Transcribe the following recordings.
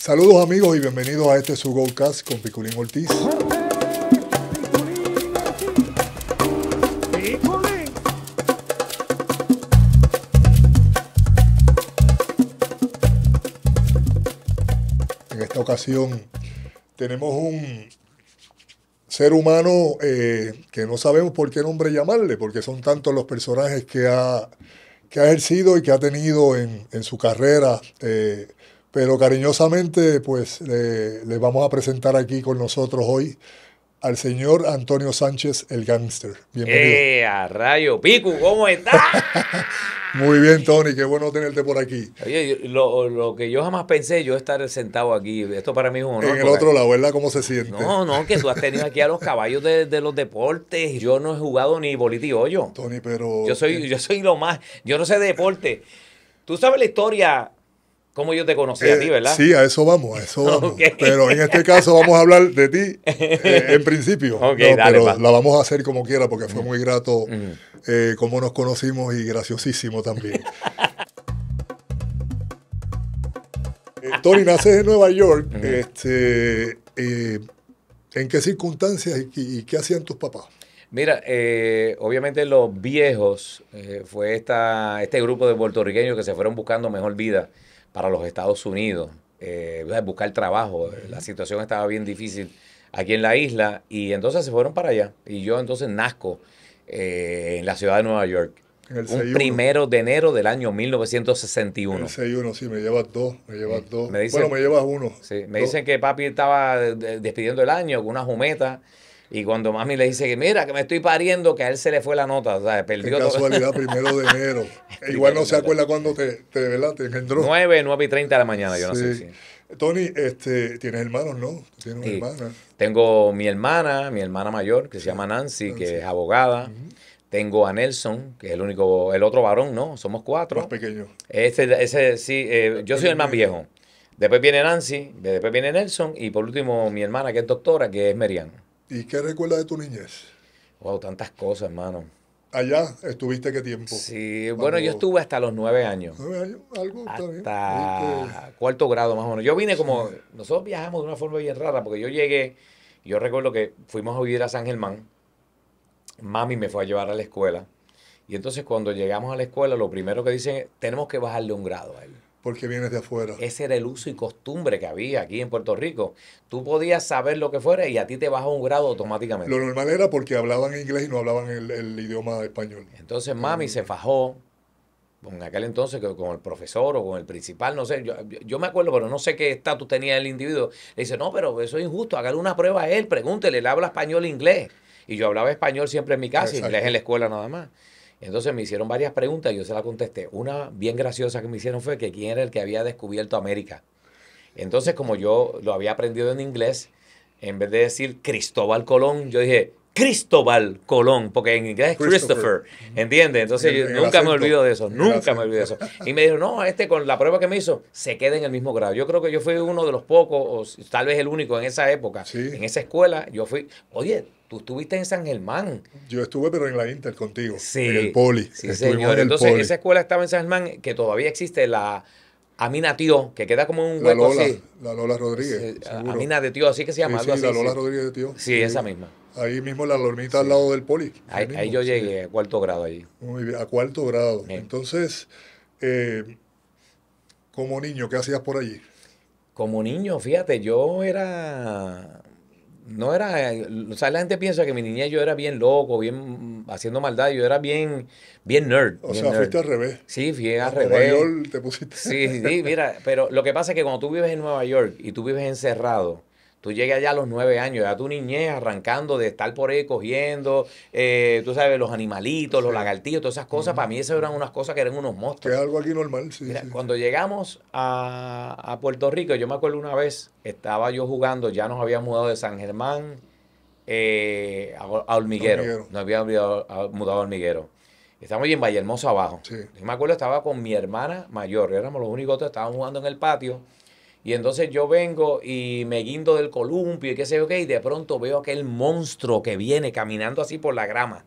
Saludos amigos y bienvenidos a este su con Piculín Ortiz. En esta ocasión tenemos un ser humano eh, que no sabemos por qué nombre llamarle, porque son tantos los personajes que ha, que ha ejercido y que ha tenido en, su carrera. Eh, pero cariñosamente, pues le, vamos a presentar aquí con nosotros hoy al señor Antonio Sánchez, el gangster. Bienvenido. ¡Eh, a rayo! Pico, ¿cómo estás? Muy bien, Tony, qué bueno tenerte por aquí. Oye, lo, que yo jamás pensé, yo estar sentado aquí, esto para mí es un honor. En el otro lado, ¿verdad? ¿Cómo se siente? No, no, que tú has tenido aquí a los caballos de, los deportes, yo no he jugado ni bolita y hoyo. Tony, pero... Yo soy, yo soy lo más, yo no sé de deporte. Tú sabes la historia cómo yo te conocí a eh, ti, ¿verdad? Sí, a eso vamos, a eso vamos. Pero en este caso vamos a hablar de ti eh, en principio. pero la vamos a hacer como quiera porque fue mm. muy grato mm. eh, cómo nos conocimos y graciosísimo también. Tony, naces en Nueva York. Este, ¿En qué circunstancias y, qué hacían tus papás? Mira, obviamente los viejos fue esta, este grupo de puertorriqueños que se fueron buscando mejor vida para los Estados Unidos, eh, buscar trabajo. La situación estaba bien difícil aquí en la isla y entonces se fueron para allá. Y yo entonces nazco eh, en la ciudad de Nueva York. El un primero de enero del año 1961. sí, me llevas dos, me llevas dos. bueno, me llevas uno. Sí, me dicen que papi estaba despidiendo el año con una jumeta y cuando mami le dice que mira, que me estoy pariendo, que a él se le fue la nota, o sea, perdió Qué casualidad, primero de enero. E igual no se acuerda cuándo te, te, ¿verdad? te engendró. 9, 9 y 30 de la mañana, yo no sé Tony, este, ¿tienes hermanos, no? ¿Tienes una hermana? Tengo mi hermana, mi hermana mayor, que se llama Nancy, que es abogada. Tengo a Nelson, que es el único, el otro varón, ¿no? Somos cuatro. Más pequeño. Ese, ese sí, eh, yo soy el más viejo. Después viene Nancy, después viene Nelson y por último mi hermana, que es doctora, que es Merian. ¿Y qué recuerdas de tu niñez? Wow, tantas cosas, hermano. ¿Allá estuviste qué tiempo? Sí, bueno, yo estuve hasta los nueve años. ¿Nueve años? Algo Hasta este, cuarto grado, más o menos. Yo vine como. Nosotros viajamos de una forma bien rara, porque yo llegué. Yo recuerdo que fuimos a vivir a San Germán. Mami me fue a llevar a la escuela. Y entonces cuando llegamos a la escuela, lo primero que dicen es, tenemos que bajarle un grado a él. Porque vienes de afuera. Ese era el uso y costumbre que había aquí en Puerto Rico. Tú podías saber lo que fuera y a ti te bajó un grado automáticamente. Lo normal era porque hablaban inglés y no hablaban el, idioma español. Entonces mami se fajó en aquel entonces con el profesor o con el principal, no sé, yo, me acuerdo, pero no sé qué estatus tenía el individuo. Le dice, no, pero eso es injusto, hágale una prueba a él, pregúntele, Le habla español e inglés. Y yo hablaba español siempre en mi casa, inglés en la escuela nada más. Entonces me hicieron varias preguntas y yo se las contesté. Una bien graciosa que me hicieron fue que quién era el que había descubierto América. Entonces, como yo lo había aprendido en inglés, en vez de decir Cristóbal Colón, yo dije Cristóbal Colón, porque en inglés es Christopher, ¿entiendes? Entonces nunca me olvido de eso, nunca me olvido de eso. Y me dijo, no, este con la prueba que me hizo, se queda en el mismo grado. Yo creo que yo fui uno de los pocos, o tal vez el único en esa época, en esa escuela, yo fui, oye, Tú estuviste en San Germán. Yo estuve, pero en la Inter contigo. Sí. En el Poli. Sí, señor. Entonces, esa escuela estaba en San Germán, que todavía existe la Amina Tío, que queda como un hueco la Lola, La Lola Rodríguez. Amina de Tío, así que se llama. Sí, la Lola Rodríguez de Tío. Sí, esa misma. Ahí mismo la lornita al lado del Poli. Ahí, yo llegué a cuarto grado allí. Muy bien, a cuarto grado. Entonces, eh, como niño, ¿qué hacías por allí? Como niño, fíjate, yo era no era, o sea, la gente piensa que mi niña yo era bien loco, bien haciendo maldad, yo era bien, bien nerd. O sea, fuiste al revés. Sí, fui al revés. York te pusiste. Sí, sí, mira, pero lo que pasa es que cuando tú vives en Nueva York y tú vives encerrado, Tú llegas allá a los nueve años, ya tu niñez arrancando de estar por ahí cogiendo, eh, tú sabes, los animalitos, los lagartillos, todas esas cosas. Para mí esas eran unas cosas que eran unos monstruos. Que es algo aquí normal, sí. Cuando llegamos a, Puerto Rico, yo me acuerdo una vez, estaba yo jugando, ya nos habíamos mudado de San Germán eh, a, a, Hormiguero. Nos habíamos mudado a Hormiguero. Estábamos en Vallehermoso abajo. Yo me acuerdo, estaba con mi hermana mayor, éramos los únicos que estábamos jugando en el patio y entonces yo vengo y me guindo del columpio y qué sé yo qué, y de pronto veo aquel monstruo que viene caminando así por la grama.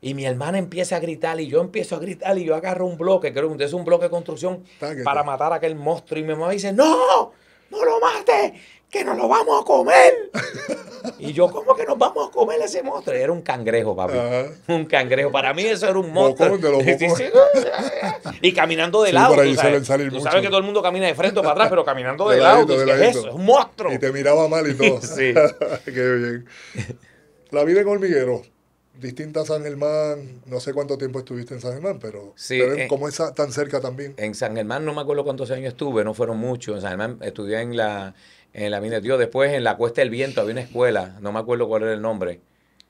Y mi hermana empieza a gritar y yo empiezo a gritar y yo agarro un bloque, creo que es un bloque de construcción, para matar a aquel monstruo. Y mi mamá dice, no, no lo mates que nos lo vamos a comer. Y yo, ¿cómo que nos vamos a comer ese monstruo? era un cangrejo, papi. Un cangrejo. Para mí eso era un monstruo. y caminando de lado. sabes, que todo el mundo camina de frente o para atrás, pero caminando de, lado. un monstruo. Y te miraba mal y todo. sí. Qué bien. La vida en hormiguero. Distinta a San Germán, no sé cuánto tiempo estuviste en San Germán, pero, sí, eh, como es tan cerca también. En San Germán no me acuerdo cuántos años estuve, no fueron muchos. En San Germán estudié en la, en la mina tío, Después en la Cuesta del Viento había una escuela, no me acuerdo cuál era el nombre.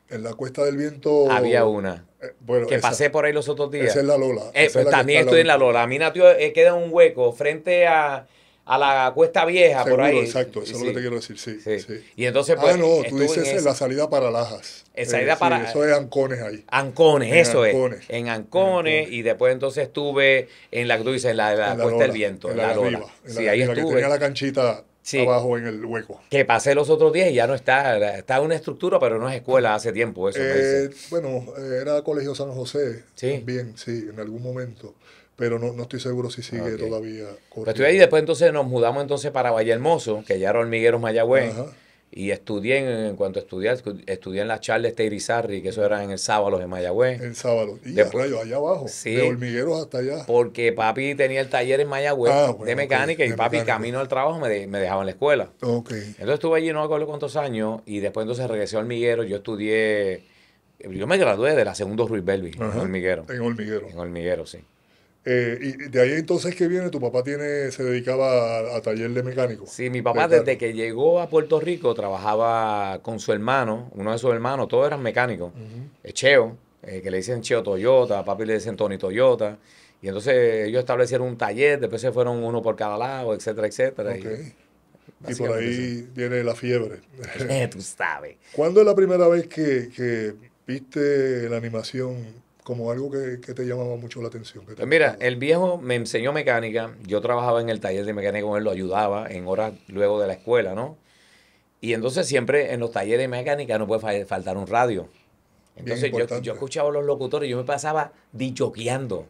En la Cuesta del Viento. Había una. Eh, que pasé por ahí los otros días. Esa es la Lola. Eh, pues, también estoy en la Lola. La mina, tío, eh, queda un hueco frente a, a la Cuesta Vieja, por ahí. Exacto, eso es lo que te quiero decir, sí. sí. Y entonces, pues, Ah, tú dices en la salida para Lajas. En salida para. eso es Ancones ahí. Ancones, eso es. En Ancones, Y después entonces estuve en la que tú dices, en la, la Cuesta del Viento, en la, Lola. Arriba, sí, ahí estuve. que tenía la canchita abajo en el hueco. Que pasé los otros días y ya no está, está una estructura, pero no es escuela hace tiempo. Eso eh, bueno, eh, era Colegio San José, ¿Sí? también, sí, en algún momento pero no, no, estoy seguro si sigue todavía. Pues estoy ahí, después entonces nos mudamos entonces para Valle Hermoso, que ya era Hormigueros Mayagüez. Ajá. Y estudié, en, en cuanto estudiar estudié en la Charles Teirizarri, que eso era en el sábado en Mayagüez. En sábado. Y Después, allá abajo. Sí, de hormigueros hasta allá. Porque papi tenía el taller en Mayagüez ah, de mecánica y papi camino al trabajo me, me, dejaba en la escuela. Entonces estuve allí no recuerdo cuántos años y después entonces regresé a Hormiguero. Yo estudié, yo me gradué de la segunda Ruiz Belvi, en Hormiguero. En Hormiguero. En Hormiguero, sí. Eh, y de ahí entonces que viene, tu papá tiene, se dedicaba a, taller de mecánico. Sí, mi papá desde que llegó a Puerto Rico trabajaba con su hermano, uno de sus hermanos, todos eran mecánicos. Eh, Cheo, eh, que le dicen Cheo Toyota, papi le dicen Tony Toyota. Y entonces ellos establecieron un taller, después se fueron uno por cada lado, etcétera, etcétera. Y, por ahí viene la fiebre. Tú sabes. ¿Cuándo es la primera vez que, que viste la animación como algo que, te llamaba mucho la atención. Pues mira, el viejo me enseñó mecánica, yo trabajaba en el taller de mecánica con él, lo ayudaba en horas luego de la escuela, ¿no? Y entonces siempre en los talleres de mecánica no puede faltar un radio. Entonces yo, escuchaba a los locutores, yo me pasaba dichoqueando.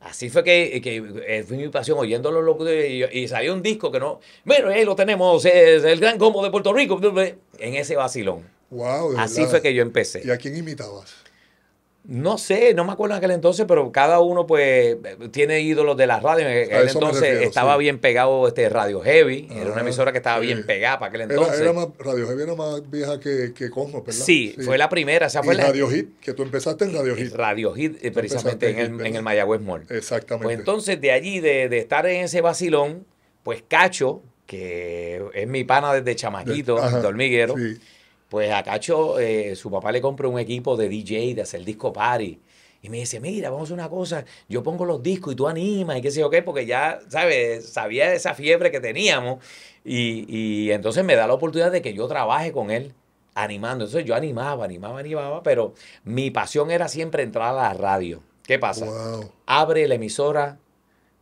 Así fue que, que, eh, fue mi pasión oyendo a los locutores y, salía un disco que no. Bueno, ahí lo tenemos, el gran combo de Puerto Rico, en ese vacilón. Wow, Así fue que yo empecé. ¿Y a quién imitabas? No sé, no me acuerdo en aquel entonces, pero cada uno pues tiene ídolos de la radio. En aquel entonces estaba bien pegado este Radio Heavy, era una ah, emisora que estaba bien pegada para aquel entonces. Era, radio Heavy era más vieja que, que Cosmo ¿verdad? Sí, fue la primera. O fue Radio Hit, que tú empezaste en Radio Hit. Radio Hit, eh, precisamente en el, Mayagüez Mall. Exactamente. Pues entonces de allí, de, estar en ese vacilón, pues Cacho, que es mi pana desde chamaquito, de, hormiguero, pues a Cacho eh, su papá le compra un equipo de DJ, de hacer disco party. Y me dice, mira, vamos a hacer una cosa, yo pongo los discos y tú animas y qué sé yo qué, porque ya, ¿sabes? Sabía de esa fiebre que teníamos y, entonces me da la oportunidad de que yo trabaje con él animando. Entonces yo animaba, animaba, animaba, pero mi pasión era siempre entrar a la radio. ¿Qué pasa? Abre la emisora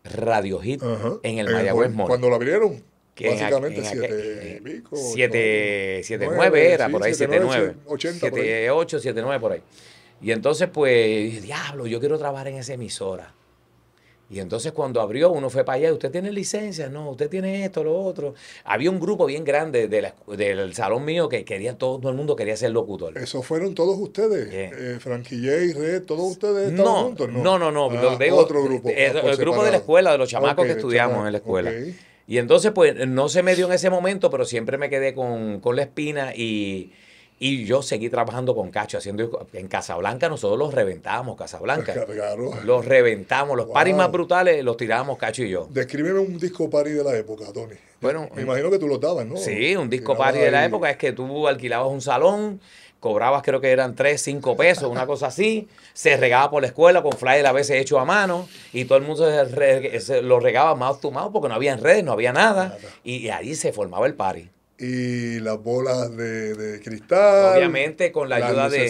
Radio Hit en el Mayagüez Cuando la abrieron. Básicamente 7 7, 9 era, por ahí siete, nueve, 7, 8, 7, por ahí. Y entonces pues dije, diablo, yo quiero trabajar en esa emisora. Y entonces cuando abrió, uno fue para allá, usted tiene licencia, no, usted tiene esto, lo otro. Había un grupo bien grande de del salón mío que quería, todo, el mundo quería ser locutor. ¿Eso fueron todos ustedes? Eh, Frankie Red, todos ustedes no, ¿no? No, no, ah, eh, ah, el, grupo de la escuela, de los chamacos que estudiamos en la escuela. Y entonces, pues, no se me dio en ese momento, pero siempre me quedé con, la espina y, yo seguí trabajando con Cacho, haciendo en Casablanca nosotros los reventábamos, Casablanca. Los reventábamos. los paris más brutales los tirábamos Cacho y yo. Descríbeme un disco party de la época, Tony. Bueno, me imagino que tú lo dabas, ¿no? Sí, un disco party de la época es que tú alquilabas un salón cobrabas creo que eran tres, cinco pesos, una cosa así, se regaba por la escuela con flyers a veces hecho a mano y todo el mundo se lo regaba más to porque no había redes, no había nada y, y ahí se formaba el party y las bolas de, cristal. Obviamente con la ayuda de...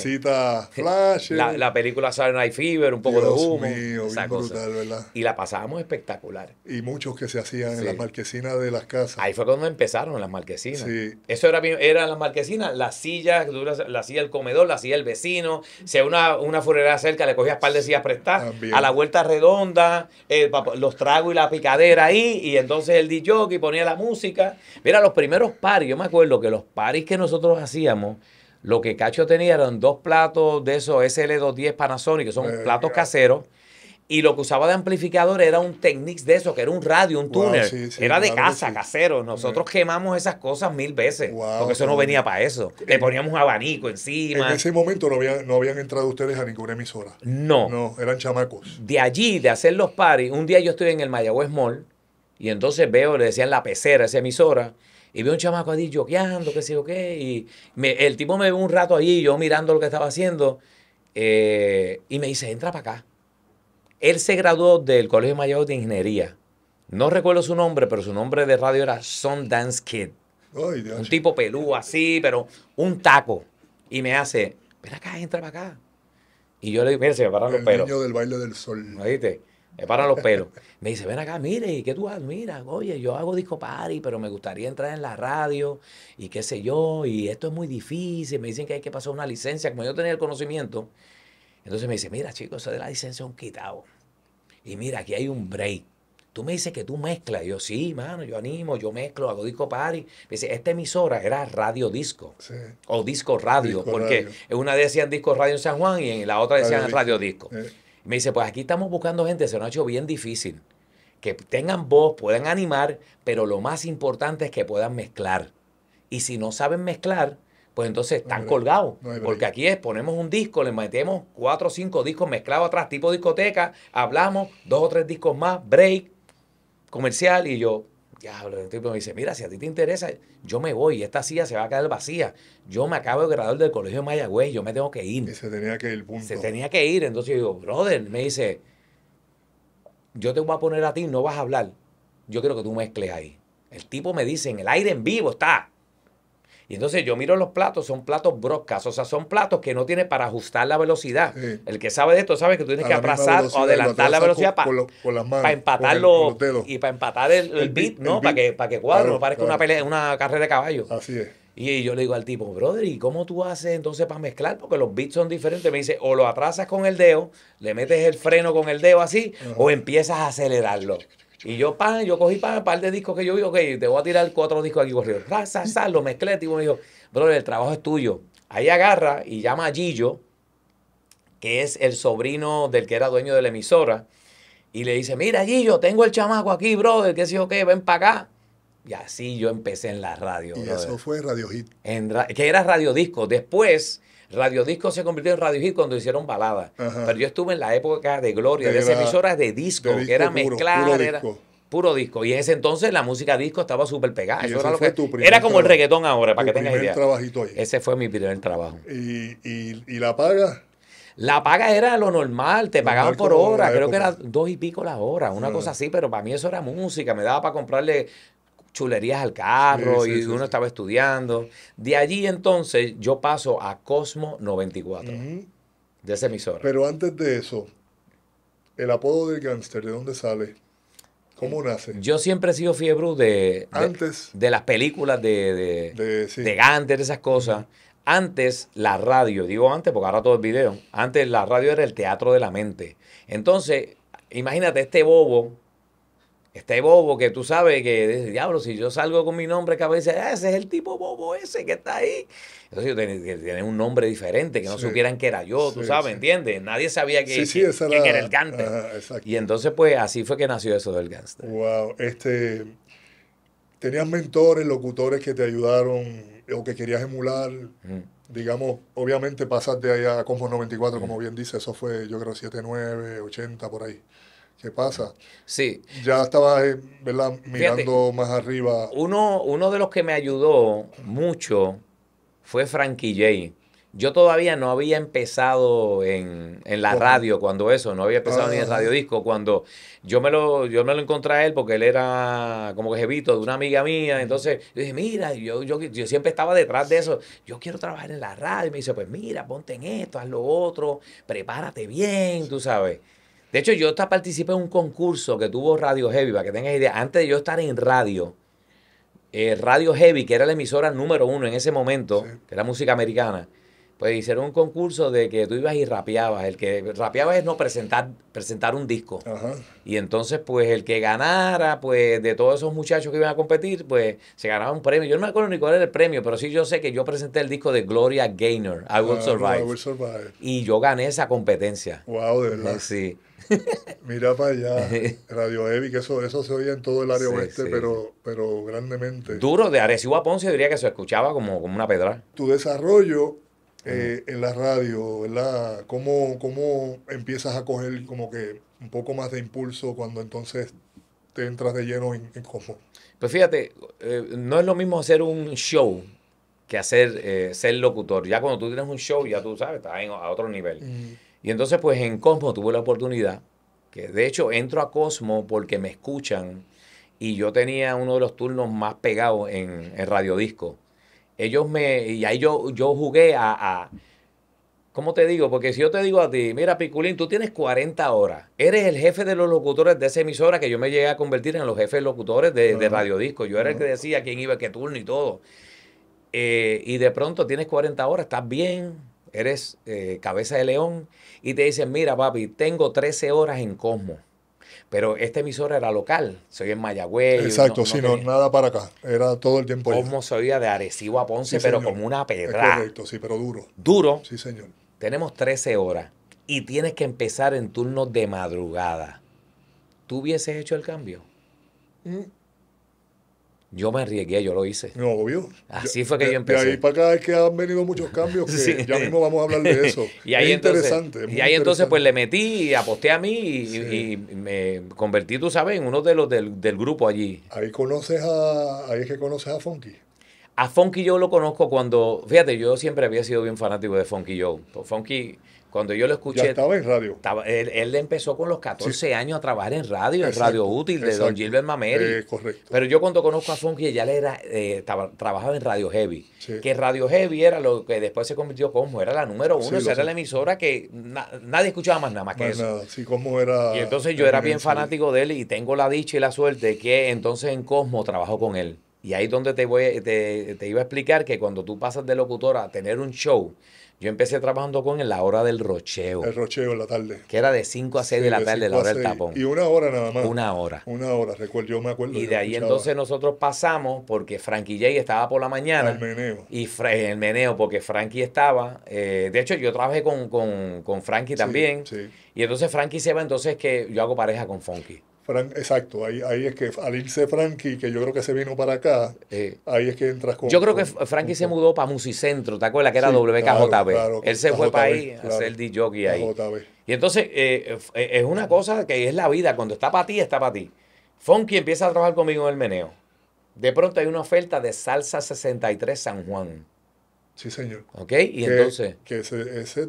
Flash. La, la, película Saturday Night Fever, un poco de humo. Y la pasábamos espectacular. Y muchos que se hacían en las marquesinas de las casas. Ahí fue cuando empezaron las marquesinas. Sí. Eso era, era las marquesinas, las sillas, la silla del comedor, la silla del vecino. Si una, una furera cerca, le cogías par de sillas prestadas. A la vuelta redonda, eh, los tragos y la picadera ahí. Y entonces el DJ y ponía la música. Mira, los primeros pares yo me acuerdo que los paris que nosotros hacíamos, lo que Cacho tenía eran dos platos de esos SL210 Panasonic, que son eh, platos caseros. Y lo que usaba de amplificador era un Technics de esos que era un radio, un túnel. era de casa, casero. Nosotros mm. quemamos esas cosas mil veces, porque eso no venía para eso. Le poníamos un abanico encima. En ese momento no, no habían entrado ustedes a ninguna emisora. No. No, eran chamacos. De allí, de hacer los paris, un día yo estoy en el Mayagüez Mall, y entonces veo, le decían la pecera a esa emisora, y veo un chamaco ahí jockeando, qué sé yo qué, y el tipo me ve un rato allí, yo mirando lo que estaba haciendo, eh, y me dice, entra para acá. Él se graduó del Colegio Mayor de Ingeniería. No recuerdo su nombre, pero su nombre de radio era Sundance Kid. Un tipo pelú así, pero un taco. Y me hace, ven acá, entra para acá. Y yo le digo, mire, se me paran los pelos. El niño del baile del sol me para los pelos. Me dice, ven acá, mire, y ¿qué tú haces? Mira, oye, yo hago disco party, pero me gustaría entrar en la radio y qué sé yo, y esto es muy difícil. Me dicen que hay que pasar una licencia, como yo tenía el conocimiento. Entonces me dice, mira, chicos, eso de la licencia un quitado. Y mira, aquí hay un break. Tú me dices que tú mezclas. Yo, sí, mano, yo animo, yo mezclo, hago disco party. Me dice, esta emisora era Radio Disco. O Disco Radio. porque en una decían Disco Radio en San Juan y en la otra decían Radio, Disco. Me dice, pues aquí estamos buscando gente, se nos ha hecho bien difícil. Que tengan voz, puedan animar, pero lo más importante es que puedan mezclar. Y si no saben mezclar, pues entonces están colgados. porque aquí es, ponemos un disco, le metemos cuatro o cinco discos mezclados atrás, tipo discoteca, hablamos, dos o tres discos más, break, comercial, y yo, el tipo me dice, mira, si a ti te interesa, yo me voy, y esta silla se va a quedar vacía. Yo me acabo de graduar del colegio de Mayagüez, yo me tengo que ir. se tenía que ir, punto. Se tenía que ir. Entonces yo digo, brother, me dice, yo te voy a poner a ti, no vas a hablar. Yo quiero que tú mezcles ahí. El tipo me dice, en el aire en vivo está. Y entonces yo miro los platos, son platos brocas, o sea, son platos que no tiene para ajustar la velocidad. El que sabe de esto sabe que tú tienes que atrasar o adelantar la velocidad para empatarlo empatar el, y para empatar el, beat, ¿no? Para que, para que cuadre, no parezca una una carrera de caballo. Así es. Y yo le digo al tipo, brother, ¿y cómo tú haces entonces para mezclar? Porque los beats son diferentes. Me dice, o lo atrasas con el dedo, le metes el freno con el dedo así, o empiezas a acelerarlo. Y yo, pan, yo cogí pan, un par de discos que yo vi, ok, te voy a tirar cuatro discos aquí corrido. Raza, sal, lo mezclé, Y me dijo, brother, el trabajo es tuyo. Ahí agarra y llama a Gillo, que es el sobrino del que era dueño de la emisora, y le dice, mira Gillo, tengo el chamaco aquí, brother, que se dijo, ok, ven para acá. Y así yo empecé en la radio. Y eso fue Radio Hit. que era Radio Disco. Después Radio Disco se convirtió en Radio Hit cuando hicieron balada. Pero yo estuve en la época de gloria, de, emisoras de disco, que era mezclada. era puro disco. Y en ese entonces la música disco estaba súper pegada. Eso era, lo que, era como el reggaetón ahora, para que tengas idea. Ese fue mi primer trabajo. ¿Y, la paga? La paga era lo normal, te pagaban por hora, creo que era dos y pico la hora, una ah. cosa así, pero para mí eso era música, me daba para comprarle chulerías al carro y uno estaba estudiando. De allí entonces yo paso a Cosmo 94, de esa emisora. Pero antes de eso, el apodo del gángster, ¿de dónde sale? ¿Cómo eh, nace? Yo siempre he sido fiebre de, antes, de, las películas de, de, de, esas cosas. Antes la radio, digo antes porque ahora todo el video, antes la radio era el teatro de la mente. Entonces, imagínate este bobo este bobo que tú sabes que, diablo, si yo salgo con mi nombre cabeza, ah, ese es el tipo bobo ese que está ahí. Entonces yo tenía, un nombre diferente, que no supieran que era yo, tú sabes, ¿entiendes? Nadie sabía que, era, el gánster. y entonces, pues, así fue que nació eso del gánster. Wow, este, ¿tenías mentores, locutores que te ayudaron o que querías emular? Mm. Digamos, obviamente pasaste allá a Combo 94, como mm. bien dice, eso fue, yo creo, 79, 80, por ahí. ¿Qué pasa? Sí. Ya estaba, eh, Mirando más arriba. Uno, uno de los que me ayudó mucho fue Frankie J. Yo todavía no había empezado en, la radio cuando eso, no había empezado ni en el ah. disco. Cuando yo me lo, yo me lo encontré a él porque él era como que jevito de una amiga mía. Entonces yo dije, mira, yo, yo, siempre estaba detrás de eso. Yo quiero trabajar en la radio. me dice, pues mira, ponte en esto, haz lo otro, prepárate bien, tú sabes. De hecho, yo hasta participé en un concurso que tuvo Radio Heavy, para que tengas idea. Antes de yo estar en radio, eh, Radio Heavy, que era la emisora número uno en ese momento, que era música americana, pues hicieron un concurso de que tú ibas y rapeabas. El que rapeabas es no presentar, presentar un disco. Y entonces, pues el que ganara, pues de todos esos muchachos que iban a competir, pues se ganaba un premio. Yo no me acuerdo ni cuál era el premio, pero sí yo sé que yo presenté el disco de Gloria Gaynor, I Will, ah, Survive. I will survive. Y yo gané esa competencia. Wow, de verdad. Sí. Mira para allá, Radio Evi, que eso, eso se oía en todo el área oeste, Pero, pero grandemente. Duro, de Arecibo a Ponce diría que se escuchaba como, como una pedra. Tu desarrollo eh, en la radio, ¿verdad? ¿Cómo, ¿Cómo empiezas a coger como que un poco más de impulso cuando entonces te entras de lleno en, cómo? Pues fíjate, eh, no es lo mismo hacer un show que hacer eh, ser locutor. Ya cuando tú tienes un show, ya tú sabes, estás a otro nivel. Y entonces pues en Cosmo tuve la oportunidad, que de hecho entro a Cosmo porque me escuchan y yo tenía uno de los turnos más pegados en, el Radio Ellos me, y ahí yo, yo jugué a, ¿Cómo te digo? Porque si yo te digo a ti, mira, Piculín, tú tienes 40 horas, eres el jefe de los locutores de esa emisora que yo me llegué a convertir en los jefes locutores de, de Radio Yo era el que decía quién iba, qué turno y todo. Eh, y de pronto tienes 40 horas, estás bien, eres eh, cabeza de león y te dicen, mira papi, tengo 13 horas en Cosmo. Pero esta emisora era local, soy en Mayagüez. Exacto, no, sino nada para acá, era todo el tiempo. Cosmo se oía de Arecibo a Ponce, pero como una pedra. Correcto, sí, pero duro. Duro. Sí, señor. Tenemos 13 horas y tienes que empezar en turnos de madrugada. ¿Tú hubieses hecho el cambio? Mm, yo me arriesgué, yo lo hice. No, obvio. Así fue que yo empecé. y ahí para acá es que han venido muchos cambios que ya mismo vamos a hablar de eso. y ahí entonces, interesante. y ahí entonces pues le metí y aposté a mí y, me convertí, tú sabes, en uno de los del, grupo allí. Ahí conoces a, ahí es que conoces a Funky. A Funky yo lo conozco cuando, fíjate, yo siempre había sido bien fanático de Funky Joe. Funky cuando yo lo escuché. estaba en radio. él, empezó con los 14 años a trabajar en radio, en Radio Útil de Don Gilbert Mameri. Eh, correcto. Pero yo cuando conozco a Funky, ya le era, eh, trabajaba en Radio Heavy. Que Radio Heavy era lo que después se convirtió en Cosmo, era la número uno, esa era la emisora que nadie escuchaba más nada más que eso. Sí, como era. Y entonces yo era bien fanático de él y tengo la dicha y la suerte que entonces en Cosmo trabajo con él. Y ahí es donde te, voy, te, te, iba a explicar que cuando tú pasas de locutora a tener un show, yo empecé trabajando con en la hora del rocheo. El rocheo en la tarde. Que era de 5 a 6 de la tarde, la hora del tapón. Y una hora nada más. Una hora. Una hora, recuerdo, yo me acuerdo. Y de ahí entonces nosotros pasamos, porque Frankie J estaba por la mañana. El meneo. Y el meneo, porque Frankie estaba. Eh, de hecho, yo trabajé con, Frankie también. Y entonces Frankie se va, entonces que yo hago pareja con Funky exacto, ahí, ahí es que al irse Frankie, que yo creo que se vino para acá, eh, ahí es que entras con... Yo creo que Frankie se mudó para Musicentro, ¿te acuerdas? Que era WKJB. Él se fue para ahí a hacer DJ ahí. Y entonces eh, eh, es una cosa que es la vida, cuando está para ti, está para ti. Funky empieza a trabajar conmigo en el meneo. De pronto hay una oferta de Salsa 63 San Juan. Sí, señor. ¿Ok? Y entonces. Que ese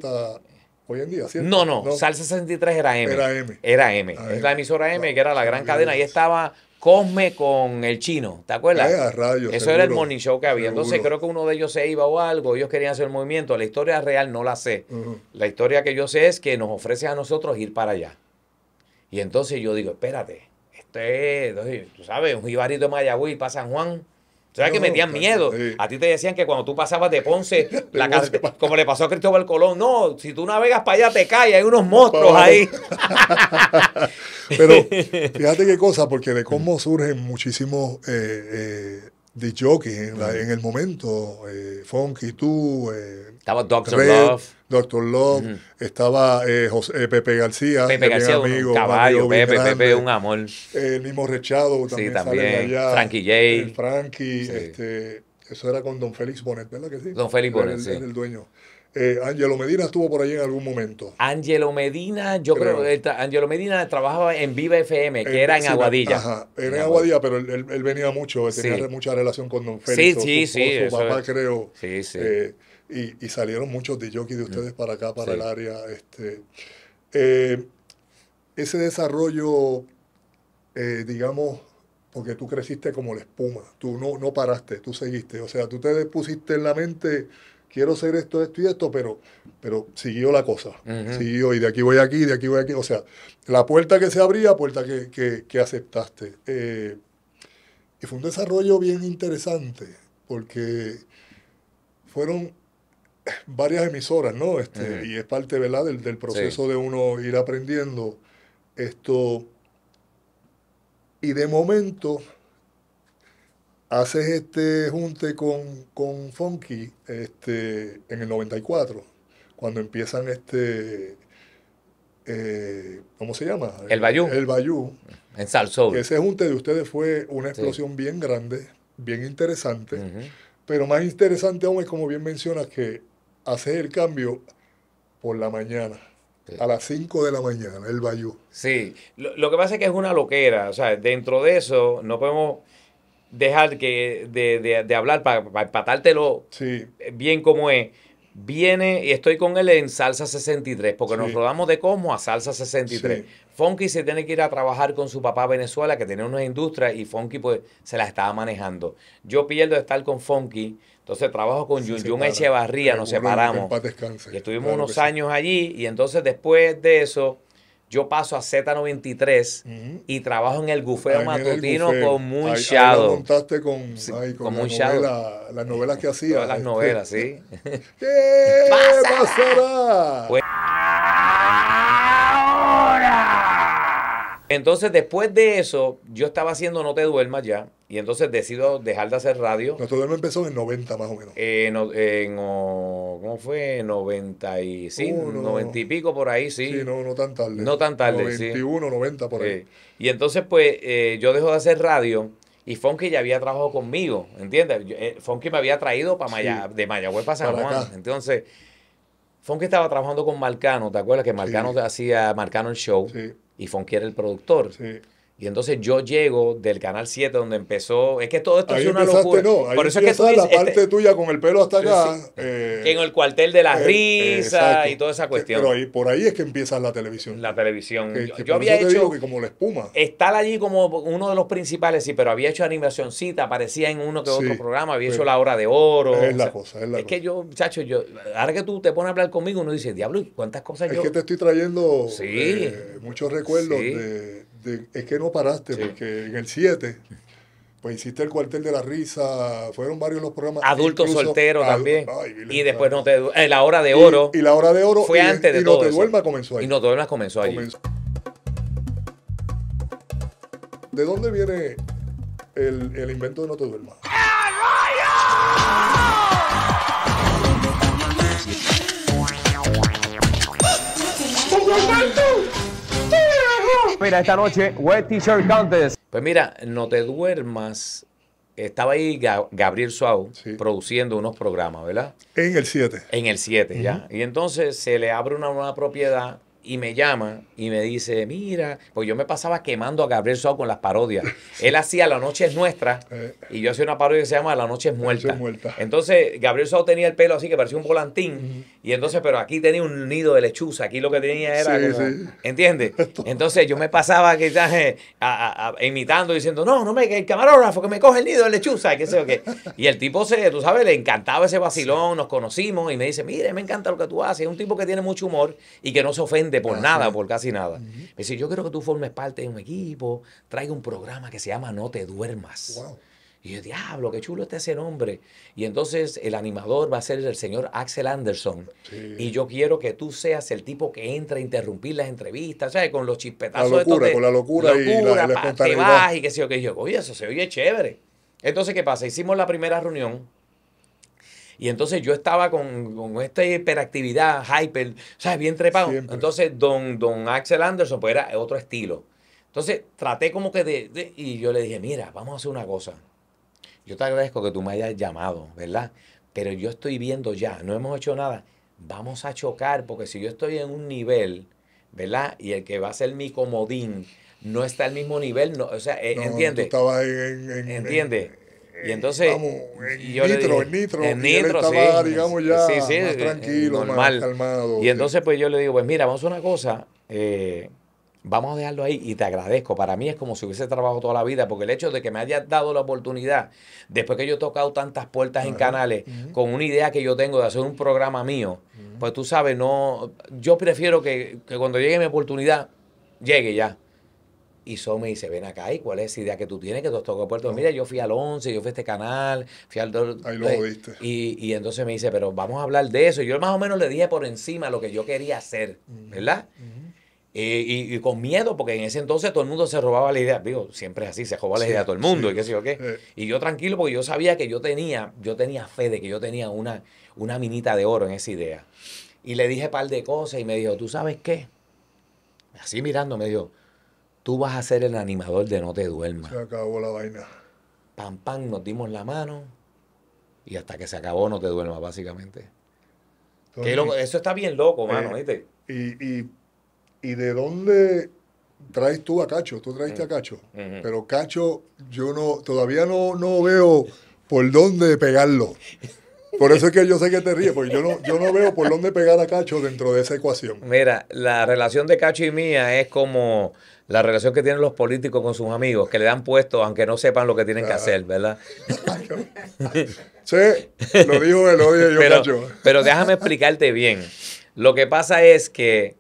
hoy en día, No, no, Sal 63 era M. Era M. Era M. la emisora M, que era la gran cadena. y estaba Cosme con el chino, ¿te acuerdas? Eso era el morning show que había. Entonces creo que uno de ellos se iba o algo, ellos querían hacer el movimiento. La historia real no la sé. La historia que yo sé es que nos ofrece a nosotros ir para allá. Y entonces yo digo, espérate, este, tú sabes, un jibarito de Mayagüez para San Juan o sea, que me metían miedo. A ti te decían que cuando tú pasabas de Ponce, la casa, como le pasó a Cristóbal Colón, no, si tú navegas para allá te caes, hay unos monstruos ahí. Pero fíjate qué cosa, porque de cómo surgen muchísimos eh, eh de jockey en, el momento, eh, Funky, tú, eh, estaba Doctor Love. Doctor Love, estaba eh, eh, Pepe García. Pepe García, amigo, un caballo, Pepe, Pepe, un amor. el eh, mismo Rechado también, sí, allá, Frankie J. Frankie, este, eso era con Don Félix Bonet, ¿verdad que sí? Don Félix Bonet, el, sí. el dueño. Ángelo eh, Medina estuvo por ahí en algún momento. Angelo Medina, yo creo, Angelo Medina trabajaba en Viva FM, que era en Aguadilla. Ajá, era en Aguadilla, pero él, él venía mucho, tenía mucha relación con Don Félix. Sí, sí, sí. Su, papá, creo. Sí, sí y, salieron muchos de jockeys de ustedes para acá, para el área. Este, eh, ese desarrollo, eh, digamos, porque tú creciste como la espuma, tú no, no paraste, tú seguiste, o sea, tú te pusiste en la mente, quiero ser esto, esto y esto, pero, pero siguió la cosa, siguió y de aquí voy aquí, de aquí voy aquí, o sea, la puerta que se abría, puerta que, que, que aceptaste. Eh, y fue un desarrollo bien interesante, porque fueron varias emisoras, ¿no? Este, Y es parte, del, del proceso de uno ir aprendiendo esto. Y de momento haces este junte con, Funky este, en el 94, cuando empiezan este... Eh, ¿Cómo se llama? El Bayou. El Bayou. En Sal Ese junte de ustedes fue una explosión bien grande, bien interesante. Pero más interesante aún es, como bien mencionas, que hacer el cambio por la mañana. A las 5 de la mañana, el Bayou. Sí, lo, que pasa es que es una loquera. O sea, dentro de eso no podemos dejar que de, hablar para empatártelo sí. bien como es. Viene, y estoy con él en Salsa 63, porque nos rodamos de cómo a Salsa 63. Funky se tiene que ir a trabajar con su papá a Venezuela, que tiene una industria y Funky pues se la estaba manejando. Yo pierdo estar con Funky entonces trabajo con Jun Jun Echevarría, nos separamos. estuvimos unos años allí y entonces después de eso yo paso a Z93 y trabajo en el bufeo matutino con Moon ahí, Shadow. con, con, las novelas que eh, hacía. las novelas, sí. ¿Qué pasará? Pues, Entonces, después de eso, yo estaba haciendo No Te Duermas ya. Y entonces decido dejar de hacer radio. No Te Duermas empezó en 90 más o menos. Eh, no, eh, en, oh, ¿Cómo fue? 95, 90 uh, y pico por ahí, sí. Sí, no, no tan tarde. No tan tarde, 91, 90 por ahí. Eh, y entonces, pues, eh, yo dejo de hacer radio. Y Fonky ya había trabajado conmigo, ¿entiendes? Funky me había traído para Maya, de Mayagüez para San Juan. Entonces, Fonky estaba trabajando con Marcano, ¿te acuerdas? Que Marcano hacía Marcano el show. Sí y era el productor. Y entonces yo llego del Canal 7 donde empezó. Es que todo esto es una locura. Por eso es que tú la este parte tuya con el pelo hasta acá. Eh, en el cuartel de la eh, risa y toda esa cuestión. Pero por ahí es que empieza la televisión. La televisión. yo, había hecho. Digo que como la espuma. Estar allí como uno de los principales, sí, pero había hecho animacioncita, aparecía en uno que otro programa, había hecho La Hora de Oro. Es la cosa, es la Es que yo, chacho, yo, ahora que tú te pones a hablar conmigo, uno dice, diablo, ¿cuántas cosas yo? Es que te estoy trayendo eh, muchos recuerdos de es que no paraste, porque en el 7 pues hiciste el cuartel de la risa, fueron varios los programas. Adultos soltero solteros también. y después no te eh, la hora de oro. Y, la hora de oro fue antes de Y no te duerma comenzó ahí. Y no te duermas comenzó ahí. ¿De dónde viene el, invento de no te duermas? Mira, esta noche Wet T-Shirt Contest. Pues mira, no te duermas. Estaba ahí Gabriel Suau produciendo unos programas, ¿verdad? En el 7. En el 7, ya. Y entonces se le abre una nueva propiedad y me llama y me dice, mira, pues yo me pasaba quemando a Gabriel Suárez con las parodias. Él hacía La Noche es Nuestra eh. y yo hacía una parodia que se llama La Noche es Muerta. Entonces Gabriel Suárez tenía el pelo así que parecía un volantín. Y entonces, pero aquí tenía un nido de lechuza, aquí lo que tenía era, ¿entiendes? Entonces yo me pasaba quizás imitando, diciendo, no, no me, que el camarógrafo que me coge el nido de lechuza, qué sé yo qué. Y el tipo, se, tú sabes, le encantaba ese vacilón, nos conocimos y me dice, mire, me encanta lo que tú haces. Es un tipo que tiene mucho humor y que no se ofende por ah, nada, por casi nada. Me dice, yo quiero que tú formes parte de un equipo, traigo un programa que se llama No te duermas. Y yo, diablo, qué chulo está ese nombre. Y entonces el animador va a ser el señor Axel Anderson. Y yo quiero que tú seas el tipo que entra a interrumpir las entrevistas, ¿sabes? Con los chispetazos. La locura, con la locura, y la, y qué sé yo, que yo, oye, eso se oye chévere. Entonces, ¿qué pasa? Hicimos la primera reunión. Y entonces yo estaba con, esta hiperactividad, hyper, ¿sabes? Bien trepado. Entonces, don, don Axel Anderson, pues era otro estilo. Entonces, traté como que de. Y yo le dije, mira, vamos a hacer una cosa yo te agradezco que tú me hayas llamado, ¿verdad? Pero yo estoy viendo ya, no hemos hecho nada, vamos a chocar, porque si yo estoy en un nivel, ¿verdad? Y el que va a ser mi comodín no está al mismo nivel, no, o sea, y entonces en nitro, en nitro, en nitro, estaba, digamos ya sí, eh, tranquilo, eh, normal. calmado. Y entonces pues yo le digo, pues mira, vamos a una cosa, eh, Vamos a dejarlo ahí y te agradezco. Para mí es como si hubiese trabajado toda la vida, porque el hecho de que me hayas dado la oportunidad, después que yo he tocado tantas puertas en canales, con una idea que yo tengo de hacer un programa mío, pues tú sabes, no, yo prefiero que, cuando llegue mi oportunidad, llegue ya. Y eso me dice, ven acá, ¿y cuál es esa idea que tú tienes que tú has tocado puertas? Mira, yo fui al 11, yo fui a este canal, fui al... Ahí lo pues, Y, y, entonces me dice, pero vamos a hablar de eso. Y yo más o menos le dije por encima lo que yo quería hacer, ¿verdad? Y, con miedo, porque en ese entonces todo el mundo se robaba la idea. Digo, siempre es así, se robaba la idea a todo el mundo y qué sé yo qué. Eh. Y yo tranquilo porque yo sabía que yo tenía, yo tenía fe de que yo tenía una, una minita de oro en esa idea. Y le dije un par de cosas y me dijo, ¿tú sabes qué? Así mirando me dijo, tú vas a ser el animador de No Te Duermas. Se acabó la vaina. Pam, pam, nos dimos la mano y hasta que se acabó No Te Duermas, básicamente. eso está bien loco, mano, eh, y, y ¿y de dónde traes tú a Cacho? Tú traiste a mm. Cacho. Mm-hmm. Pero Cacho, yo no, todavía no, veo por dónde pegarlo. Por eso es que yo sé que te ríes, porque yo no, yo no veo por dónde pegar a Cacho dentro de esa ecuación. Mira, la relación de Cacho y mía es como la relación que tienen los políticos con sus amigos, que le dan puesto aunque no sepan lo que tienen que hacer, ¿verdad? sí, lo dijo el odio yo, Cacho. Pero déjame explicarte bien. Lo que pasa es que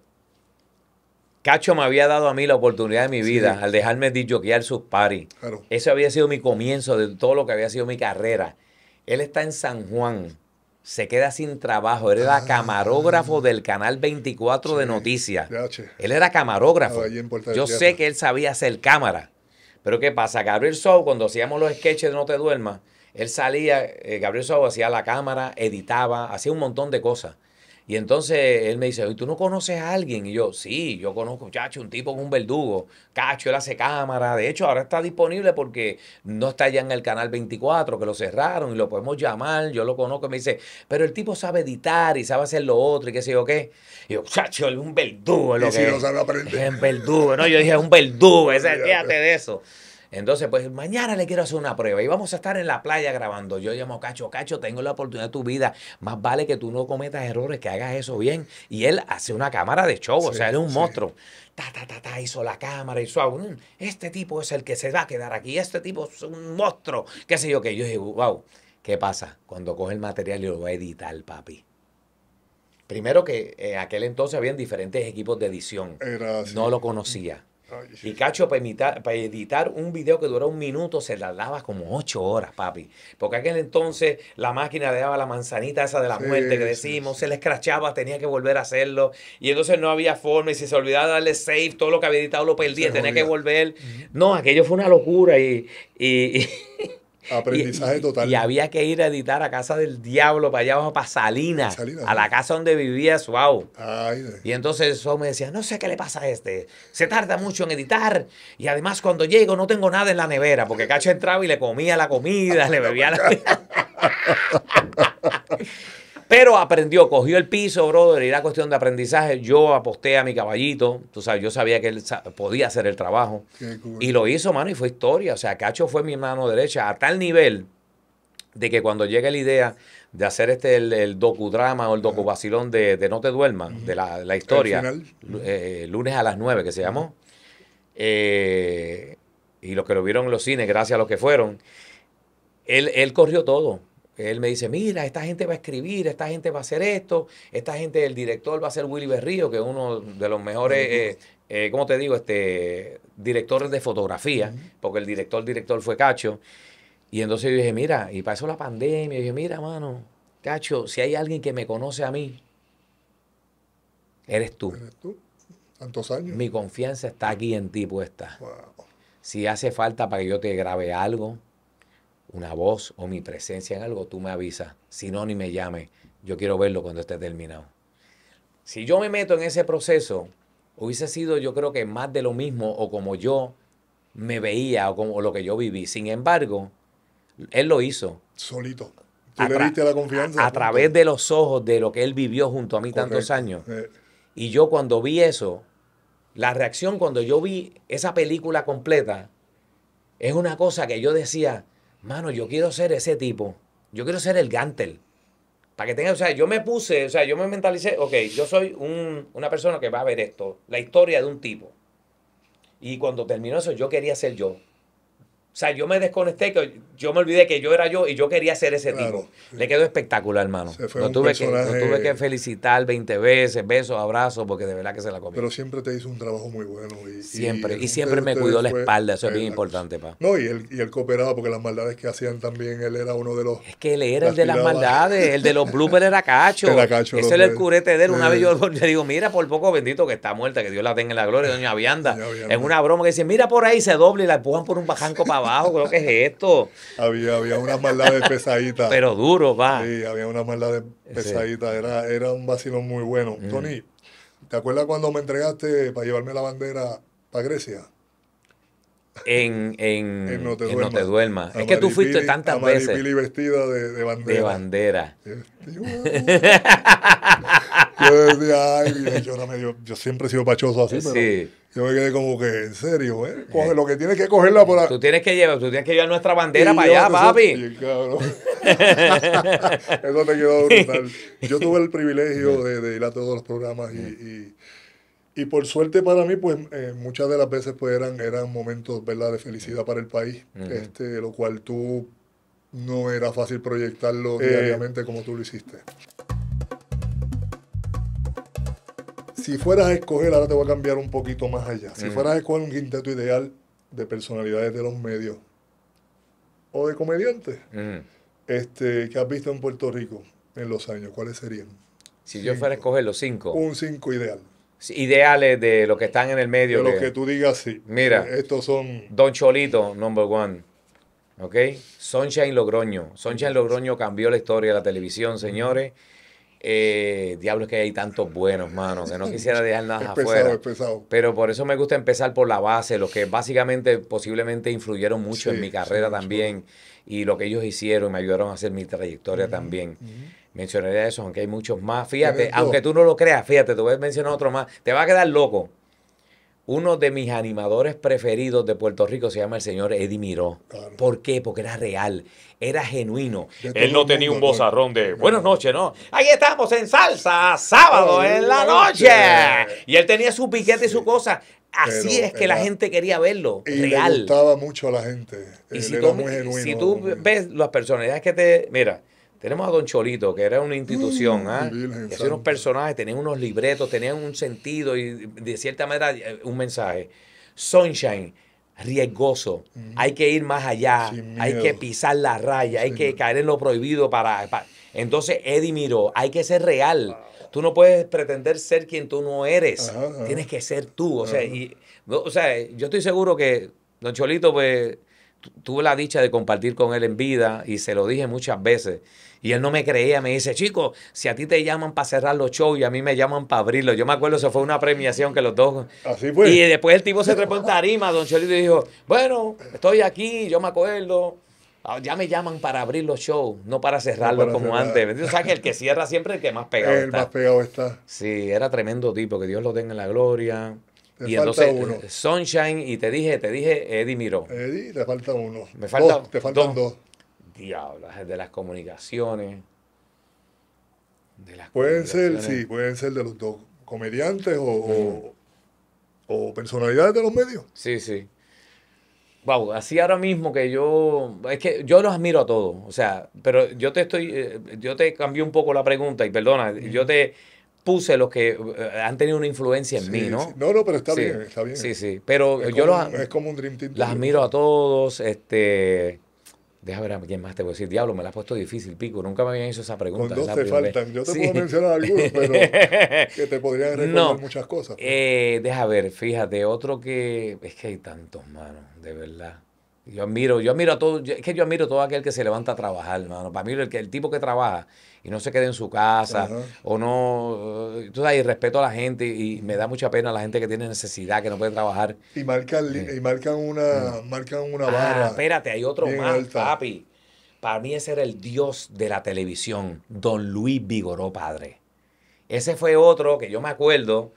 Cacho me había dado a mí la oportunidad de mi vida al dejarme disjoquear sus party. Eso había sido mi comienzo de todo lo que había sido mi carrera. Él está en San Juan, se queda sin trabajo. Él era ah. camarógrafo del canal 24 de Noticias. Él era camarógrafo. Yo sé que él sabía hacer cámara. Pero ¿qué pasa? Gabriel Sou, cuando hacíamos los sketches de No Te Duermas, él salía, eh, Gabriel Sou hacía la cámara, editaba, hacía un montón de cosas. Y entonces él me dice, oye, tú no conoces a alguien? Y yo, sí, yo conozco, chacho, un tipo con un verdugo. Cacho, él hace cámara. De hecho, ahora está disponible porque no está ya en el canal 24, que lo cerraron y lo podemos llamar. Yo lo conozco. me dice, pero el tipo sabe editar y sabe hacer lo otro y qué sé yo qué. Y yo, chacho, él es un verdugo. Lo que es. aprender. Es un verdugo. No, yo dije, es un verdugo. Ese, fíjate pues. de eso. Entonces, pues mañana le quiero hacer una prueba y vamos a estar en la playa grabando. Yo llamo Cacho, Cacho, tengo la oportunidad de tu vida. Más vale que tú no cometas errores, que hagas eso bien. Y él hace una cámara de show, o sea, él es un monstruo. Ta, ta, ta, ta, hizo la cámara, hizo algo. Ah, mm, este tipo es el que se va a quedar aquí, este tipo es un monstruo, qué sé yo, que yo dije, wow, ¿qué pasa? Cuando coge el material y lo va a editar, papi. Primero que en eh, aquel entonces habían diferentes equipos de edición. No lo conocía. Y Cacho, para editar un video que duró un minuto se tardaba como ocho horas, papi. Porque aquel entonces la máquina le daba la manzanita esa de la muerte que decimos, se le escrachaba, tenía que volver a hacerlo. Y entonces no había forma y si se olvidaba darle save, todo lo que había editado lo perdía, tenía que volver. No, aquello fue una locura y Aprendizaje y, total. Y había que ir a editar a casa del diablo, para allá abajo, para Salinas, a la casa donde vivía Suau. y entonces Suau me decía, no sé qué le pasa a este, se tarda mucho en editar y además cuando llego no tengo nada en la nevera, porque Cacho entraba y le comía la comida, le bebía la... Pero aprendió, cogió el piso, brother, y era cuestión de aprendizaje. Yo aposté a mi caballito, tú sabes, yo sabía que él podía hacer el trabajo. Y lo hizo, mano, y fue historia. O sea, Cacho fue mi mano derecha a tal nivel de que cuando llega la idea de hacer este el, docudrama o el docubacilón de, No te duermas, de la, historia, eh, lunes a las 9 que se llamó, eh, y los que lo vieron en los cines, gracias a los que fueron, él, él corrió todo. Él me dice, mira, esta gente va a escribir, esta gente va a hacer esto, esta gente, el director va a ser Willy Berrío, que es uno de los mejores, eh, eh, ¿cómo te digo? Este, directores de fotografía, porque el director, director fue Cacho. Y entonces yo dije, mira, y pasó la pandemia, yo dije, mira, mano, Cacho, si hay alguien que me conoce a mí, eres tú. Eres tú, tantos años. Mi confianza está aquí en ti puesta. Si hace falta para que yo te grabe algo, una voz o mi presencia en algo, tú me avisas. Si no, ni me llame. Yo quiero verlo cuando esté terminado. Si yo me meto en ese proceso, hubiese sido yo creo que más de lo mismo o como yo me veía o como lo que yo viví. Sin embargo, él lo hizo. Solito. Tú le diste la confianza. A, través de los ojos de lo que él vivió junto a mí tantos años. Eh. Y yo cuando vi eso, la reacción cuando yo vi esa película completa, es una cosa que yo decía, mano, yo quiero ser ese tipo. Yo quiero ser el Gantel. Para que tenga, o sea, yo me puse, o sea, yo me mentalicé, ok, yo soy un, una persona que va a ver esto, la historia de un tipo. Y cuando terminó eso, yo quería ser yo. O sea, yo me desconecté, que yo me olvidé que yo era yo y yo quería ser ese tipo. Le quedó espectacular, hermano. no, tuve que, no tuve que felicitar 20 veces, besos, abrazos, porque de verdad que se la comió. Pero siempre te hizo un trabajo muy bueno. Y, siempre, y, siempre me cuidó la espalda, eso es bien importante, pa. No, y él, y cooperaba porque las maldades que hacían también, él era uno de los... Es que él era el de las maldades, el de los bloopers era cacho. cacho Ese era el curete de él. Una vez yo le digo, mira, por poco bendito que está muerta, que Dios la tenga en la gloria, doña Vianda. En una broma que dice, mira por ahí, se doble y la empujan por un bajanco para abajo, creo que es esto. Había, había unas maldades pesaditas. Pero duro, va. Sí, había una maldad pesadita Era, era un vacilón muy bueno. Mm. Tony, ¿te acuerdas cuando me entregaste para llevarme la bandera para Grecia? En, en, en, No Te Duermas. Es que tú fuiste tanta tantas veces. vestida de, bandera. De bandera. Este, uh. yo yo, siempre he sido pachoso así, pero yo me quedé como que, en serio, ¿eh? Coge lo que tienes que cogerla por la... Tú tienes que llevar, tú tienes que nuestra bandera para allá, papi. Eso, te quedó brutal. Yo tuve el privilegio de, ir a todos los programas y, por suerte para mí, pues eh, muchas de las veces pues, eran, momentos de felicidad para el país, este, lo cual tú no era fácil proyectarlo eh, diariamente como tú lo hiciste. si fueras a escoger, ahora te voy a cambiar un poquito más allá. Si eh. fueras a escoger un quinteto ideal de personalidades de los medios o de comediantes eh. este, que has visto en Puerto Rico en los años, ¿cuáles serían? Si yo fuera a escoger los cinco. Un cinco ideal. Ideales de los que están en el medio. De los que, tú digas, sí. Mira. Eh, estos son. Don Cholito, number one. ¿Ok? Sunshine Logroño. Sunshine Logroño cambió la historia de la televisión, señores. Eh, diablo, es que hay tantos buenos, mano, que no quisiera dejar nada afuera. Pero por eso me gusta empezar por la base, los que básicamente posiblemente influyeron mucho en mi carrera también y lo que ellos hicieron y me ayudaron a hacer mi trayectoria también. Mencionaré Mencionaría eso, aunque hay muchos más. Fíjate, aunque tú no lo creas, fíjate, te voy a mencionar otro más. Te va a quedar loco uno de mis animadores preferidos de Puerto Rico se llama el señor Eddie Miró. ¿Por qué? Porque era real, era genuino. Él no tenía un vozarrón de buenas noches, ¿no? Ahí estamos en salsa, sábado en la noche. Y él tenía su piquete y su cosa. Así es que la gente quería verlo, y real. Le gustaba mucho a la gente. Y si, tú, ves las personas que te. Mira, tenemos a Don Cholito, que era una institución, mm. ¿ah? que ¿eh? unos personajes, tenían unos libretos, tenían un sentido y de cierta manera eh, un mensaje. Sunshine, riesgoso, mm. hay que ir más allá, hay que pisar la raya, hay que caer en lo prohibido para, Entonces Eddie miró, hay que ser real. Tú no puedes pretender ser quien tú no eres. Tienes que ser tú. O sea, y, o sea, yo estoy seguro que Don Cholito, pues, tuve la dicha de compartir con él en vida y se lo dije muchas veces y él no me creía, me dice, chico, si a ti te llaman para cerrar los shows y a mí me llaman para abrirlos. Yo me acuerdo, eso fue una premiación que los dos. Así fue. Y después el tipo se trepó en tarima, don Cholito, y dijo, bueno, estoy aquí, yo me acuerdo. Ah, ya me llaman para abrir los shows, no para cerrarlos como antes. O sea, que el que cierra siempre es el que más pegado el más pegado está. Sí, era tremendo tipo, que Dios lo tenga en la gloria. Te y falta entonces, uno. Sunshine, y te dije, te dije Eddie Miró. Eddie, te falta uno. Me falta, te faltan dos hablas de las comunicaciones. pueden ser, sí, pueden ser de los dos, comediantes o, personalidades de los medios. Sí, sí. Wow, así ahora mismo que yo, es que yo los admiro a todos, o sea, pero yo te estoy, eh, yo te cambié un poco la pregunta y perdona, yo te puse los que eh, han tenido una influencia en mí, ¿no? No, no, pero está bien, está bien. Sí, sí, pero yo los, es como un dream team admiro a todos, este, Déjame ver a quién más te voy a decir. Diablo, me la has puesto difícil, Pico. Nunca me habían hecho esa pregunta. Con dos te faltan. Yo te puedo mencionar algunos, pero que te podrían recordar muchas cosas. Pues. Eh, deja ver, fíjate, otro que. Es que hay tantos, mano, de verdad. Yo admiro, yo admiro a todo, es que yo admiro a todo aquel que se levanta a trabajar, mano. Para mí, el tipo que trabaja, y no se quede en su casa o no. Eh, tú sabes, y respeto a la gente y me da mucha pena a la gente que tiene necesidad, que no puede trabajar. Y marcan, eh. y marcan una, mm. marcan una ah, barra. Espérate, hay otro más, papi. Para mí ese era el dios de la televisión, don Luis Vigoró Padre. Ese fue otro que yo me acuerdo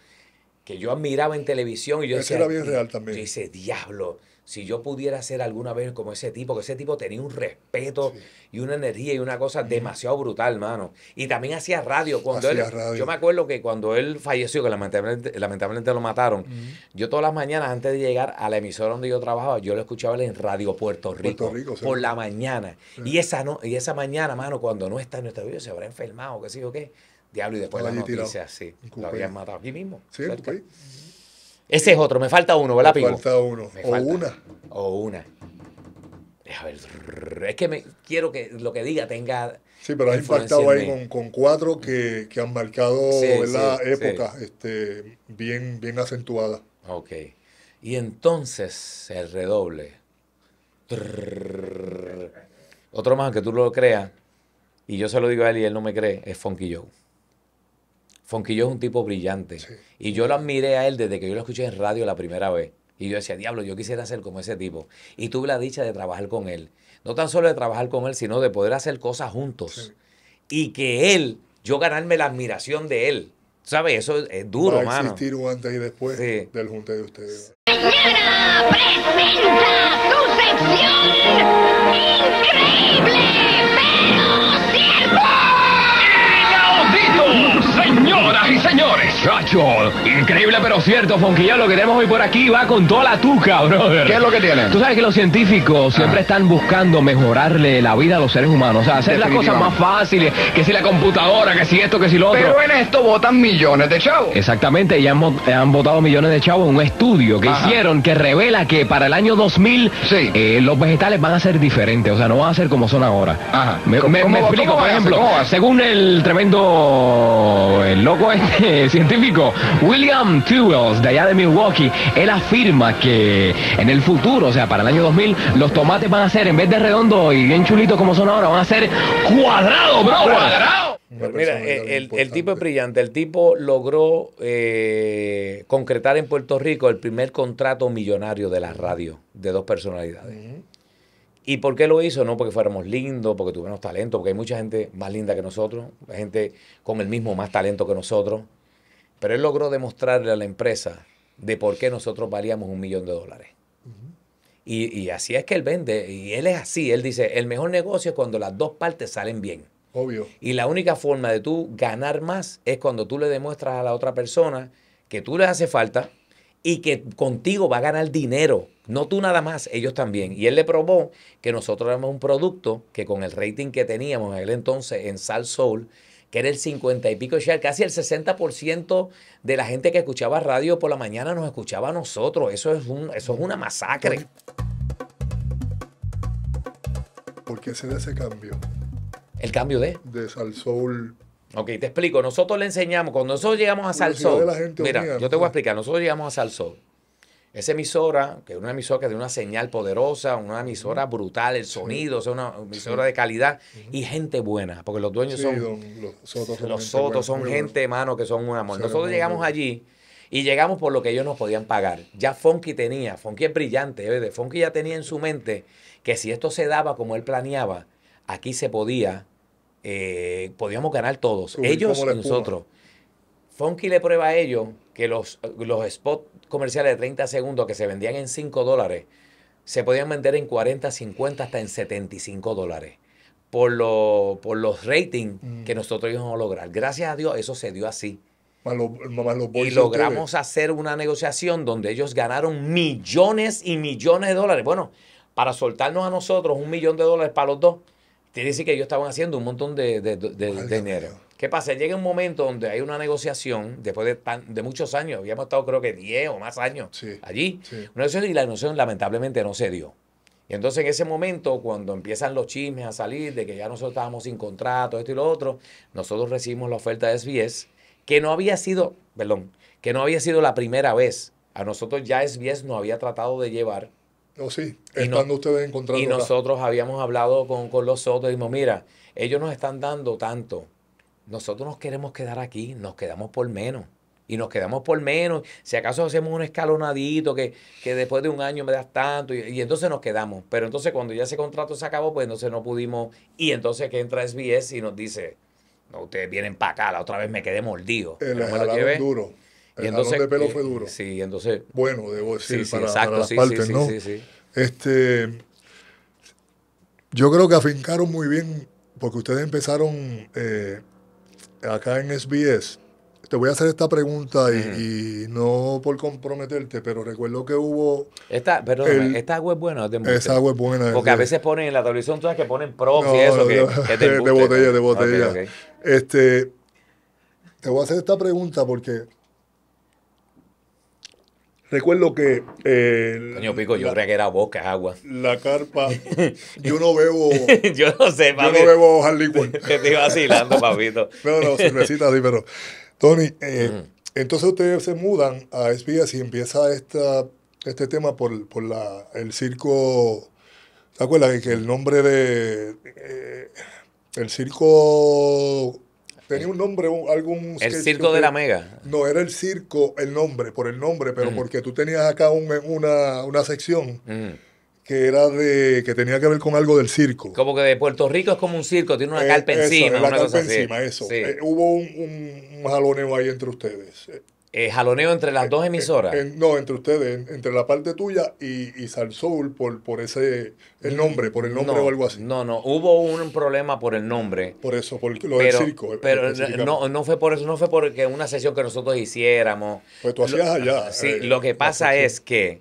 que yo admiraba en televisión y yo ese era bien real también. Yo diablo si yo pudiera ser alguna vez como ese tipo, que ese tipo tenía un respeto y una energía y una cosa demasiado brutal, mano. Y también hacía radio cuando él. Yo me acuerdo que cuando él falleció, que lamentablemente, lamentablemente lo mataron, yo todas las mañanas antes de llegar a la emisora donde yo trabajaba, yo lo escuchaba en Radio Puerto Rico, por la mañana. Y esa no, y esa mañana, mano, cuando no está en nuestro video, se habrá enfermado, qué sé yo qué. Diablo, y después la noticia, sí. Lo habrían matado aquí mismo. Sí, ese es otro, me falta uno, ¿verdad, Pico? Me falta uno. o una. O una. es que me, quiero que lo que diga tenga. Sí, pero ha impactado ahí con, cuatro que, han marcado la época Este, bien, bien acentuada. Ok. Y entonces el redoble. Otro más, que tú lo creas, y yo se lo digo a él y él no me cree, es Funky Joe. Conquillo es un tipo brillante. Y yo lo admiré a él desde que yo lo escuché en radio la primera vez. Y yo decía, diablo, yo quisiera ser como ese tipo. Y tuve la dicha de trabajar con él. No tan solo de trabajar con él, sino de poder hacer cosas juntos. Y que él, yo ganarme la admiración de él. ¿Sabes? Eso es duro, Va existir antes y después del junte de ustedes. Mañana presenta increíble, Señoras y señores, Chacho, increíble pero cierto, Fonquillo, lo que tenemos hoy por aquí va con toda la tuca, brother. ¿Qué es lo que tienen? Tú sabes que los científicos siempre ah. están buscando mejorarle la vida a los seres humanos, o sea, hacer las cosas más fáciles, que si la computadora, que si esto, que si lo otro. Pero en esto votan millones de chavos. Exactamente, y han, votado millones de chavos en un estudio que hicieron que revela que para el año 2000 eh, los vegetales van a ser diferentes, o sea, no van a ser como son ahora. Ajá. Me, me explico, por ejemplo, según el tremendo loco este científico, William Tewells, de allá de Milwaukee, él afirma que en el futuro, o sea, para el año 2000, los tomates van a ser, en vez de redondos y bien chulitos como son ahora, van a ser cuadrados, bro, cuadrados. Pues mira, eh, el, el, tipo es brillante. El tipo logró eh, concretar en Puerto Rico el primer contrato millonario de la radio de dos personalidades. ¿Y por qué lo hizo? No porque fuéramos lindos, porque tuvimos talento, porque hay mucha gente más linda que nosotros, gente con el mismo más talento que nosotros. Pero él logró demostrarle a la empresa de por qué nosotros valíamos un millón de dólares. y, así es que él vende, y él es así, él dice, el mejor negocio es cuando las dos partes salen bien. Obvio. Y la única forma de tú ganar más es cuando tú le demuestras a la otra persona que tú le hace falta y que contigo va a ganar dinero no tú nada más, ellos también. Y él le probó que nosotros éramos un producto que con el rating que teníamos en aquel entonces en Sal Soul, que era el 50 y pico share, casi el 60% de la gente que escuchaba radio por la mañana nos escuchaba a nosotros. Eso es, un, eso es una masacre. ¿Por qué se da ese cambio? ¿El cambio de? De Sal Soul. Ok, te explico. Nosotros le enseñamos, cuando nosotros llegamos a Sal Soul, mira, yo te voy a explicar. Nosotros llegamos a Sal Soul esa emisora, que es una emisora que tiene una señal poderosa, una emisora brutal, el sonido, es una emisora de calidad y gente buena, porque los dueños son, nosotros, los sotos son. gente, hermano, que son un amor. Nosotros llegamos allí y llegamos por lo que ellos nos podían pagar. Ya Fonky tenía, Fonky es brillante, ¿eh? Fonky ya tenía en su mente que si esto se daba como él planeaba, aquí se podía, eh, podíamos ganar todos, ellos y nosotros. Funky le prueba a ellos que los, los spots comerciales de 30 segundos que se vendían en 5 dólares, se podían vender en 40, 50, hasta en 75 dólares por, por los ratings que mm. nosotros íbamos a lograr. Gracias a Dios eso se dio así. y logramos hacer una negociación donde ellos ganaron millones y millones de dólares. Bueno, para soltarnos a nosotros un millón de dólares para los dos, te dice que ellos estaban haciendo un montón de, dinero. ¿Qué pasa? Llega un momento donde hay una negociación, después de, tan, de muchos años, habíamos estado creo que 10 o más años allí, Una y la negociación lamentablemente no se dio. Y entonces en ese momento, cuando empiezan los chismes a salir de que ya nosotros estábamos sin contrato, esto y lo otro, nosotros recibimos la oferta de SBS, que no había sido, perdón, que no había sido la primera vez. A nosotros ya SBS nos había tratado de llevar. Oh, no sí, estando ustedes en Y nosotros habíamos hablado con, con los otros y dijimos, mira, ellos nos están dando tanto nosotros nos queremos quedar aquí, nos quedamos por menos. Y nos quedamos por menos. Si acaso hacemos un escalonadito que, después de un año me das tanto y, entonces nos quedamos. Pero entonces cuando ya ese contrato se acabó, pues entonces no pudimos. Y entonces que entra SBS y nos dice, no, ustedes vienen para acá, la otra vez me quedé mordido. El duro. y entonces, de pelo fue duro. Sí, entonces. Bueno, debo decir, sí, exacto, para sí, sí, Este, yo creo que afincaron muy bien, porque ustedes empezaron eh, acá en SBS, te voy a hacer esta pregunta y, no por comprometerte, pero recuerdo que hubo. Esta, pero esta agua es buena, te Esa agua es buena. Porque a eh. veces ponen en la televisión, todas que ponen profi y eso, que, te De botella, de botella. Este, te voy a hacer esta pregunta porque Recuerdo que. Eh, Coño Pico, yo creía que era boca, agua. La carpa. Yo no bebo. yo no sé, papi. Yo no bebo hard Te estoy vacilando, papito. no, no, cervecita sí, pero. Tony, eh, mm. entonces ustedes se mudan a Espías y empieza esta, este tema por, por la, el circo. ¿Te acuerdas que el nombre de. Eh, el circo Tenía un nombre, algún... El circo de la Mega. No, era el circo, el nombre, por el nombre, pero mm. porque tú tenías acá una, sección. Mm. que era de que tenía que ver con algo del circo. Como que de Puerto Rico es como un circo, tiene una eh, carpa encima. una cosa así eso. Eh, hubo un, un, un, jaloneo ahí entre ustedes. Eh, eh, jaloneo entre las dos eh, eh, emisoras. no, entre ustedes, entre la parte tuya y, y Salsoul por, por ese el mm, nombre, por el nombre o algo así. No, no, hubo un problema por el nombre. Por eso, por lo del circo. Pero no, fue por eso, no fue porque una sesión que nosotros hiciéramos. Pues tú hacías allá. Ah, sí, lo que pasa es que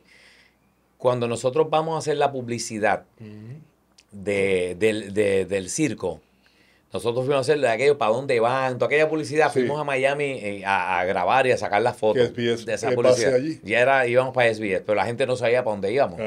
cuando nosotros vamos a hacer la publicidad del, del circo, nosotros fuimos a hacer de aquello, ¿para dónde van? Toda aquella publicidad, fuimos a Miami eh, a, grabar y a sacar las fotos de esa eh, publicidad. Ya era, íbamos para SBS, pero la gente no sabía para dónde íbamos.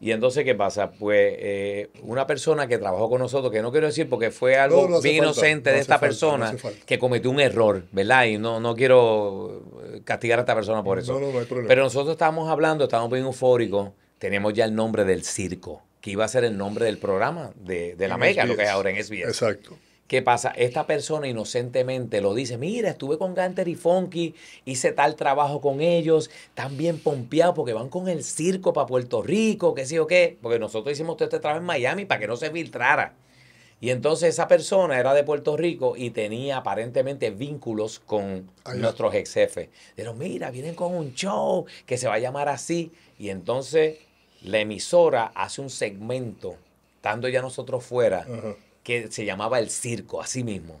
Y entonces, ¿qué pasa? Pues eh, una persona que trabajó con nosotros, que no quiero decir porque fue algo bien inocente de esta persona, que cometió un error, ¿verdad? Y no, no quiero castigar a esta persona por eso. Hay problema. Pero nosotros estábamos hablando, estábamos bien eufóricos, tenemos ya el nombre del circo que iba a ser el nombre del programa de, la Mega, lo que es ahora en SBS. Exacto. ¿Qué pasa? Esta persona inocentemente lo dice, mira, estuve con Ganter y Funky, hice tal trabajo con ellos, están bien pompeados porque van con el circo para Puerto Rico, qué sé yo qué, porque nosotros hicimos todo este trabajo en Miami para que no se filtrara. Y entonces esa persona era de Puerto Rico y tenía aparentemente vínculos con nuestros ex jefes. pero mira, vienen con un show que se va a llamar así. Y entonces la emisora hace un segmento, estando ya nosotros fuera, que se llamaba El Circo, así mismo.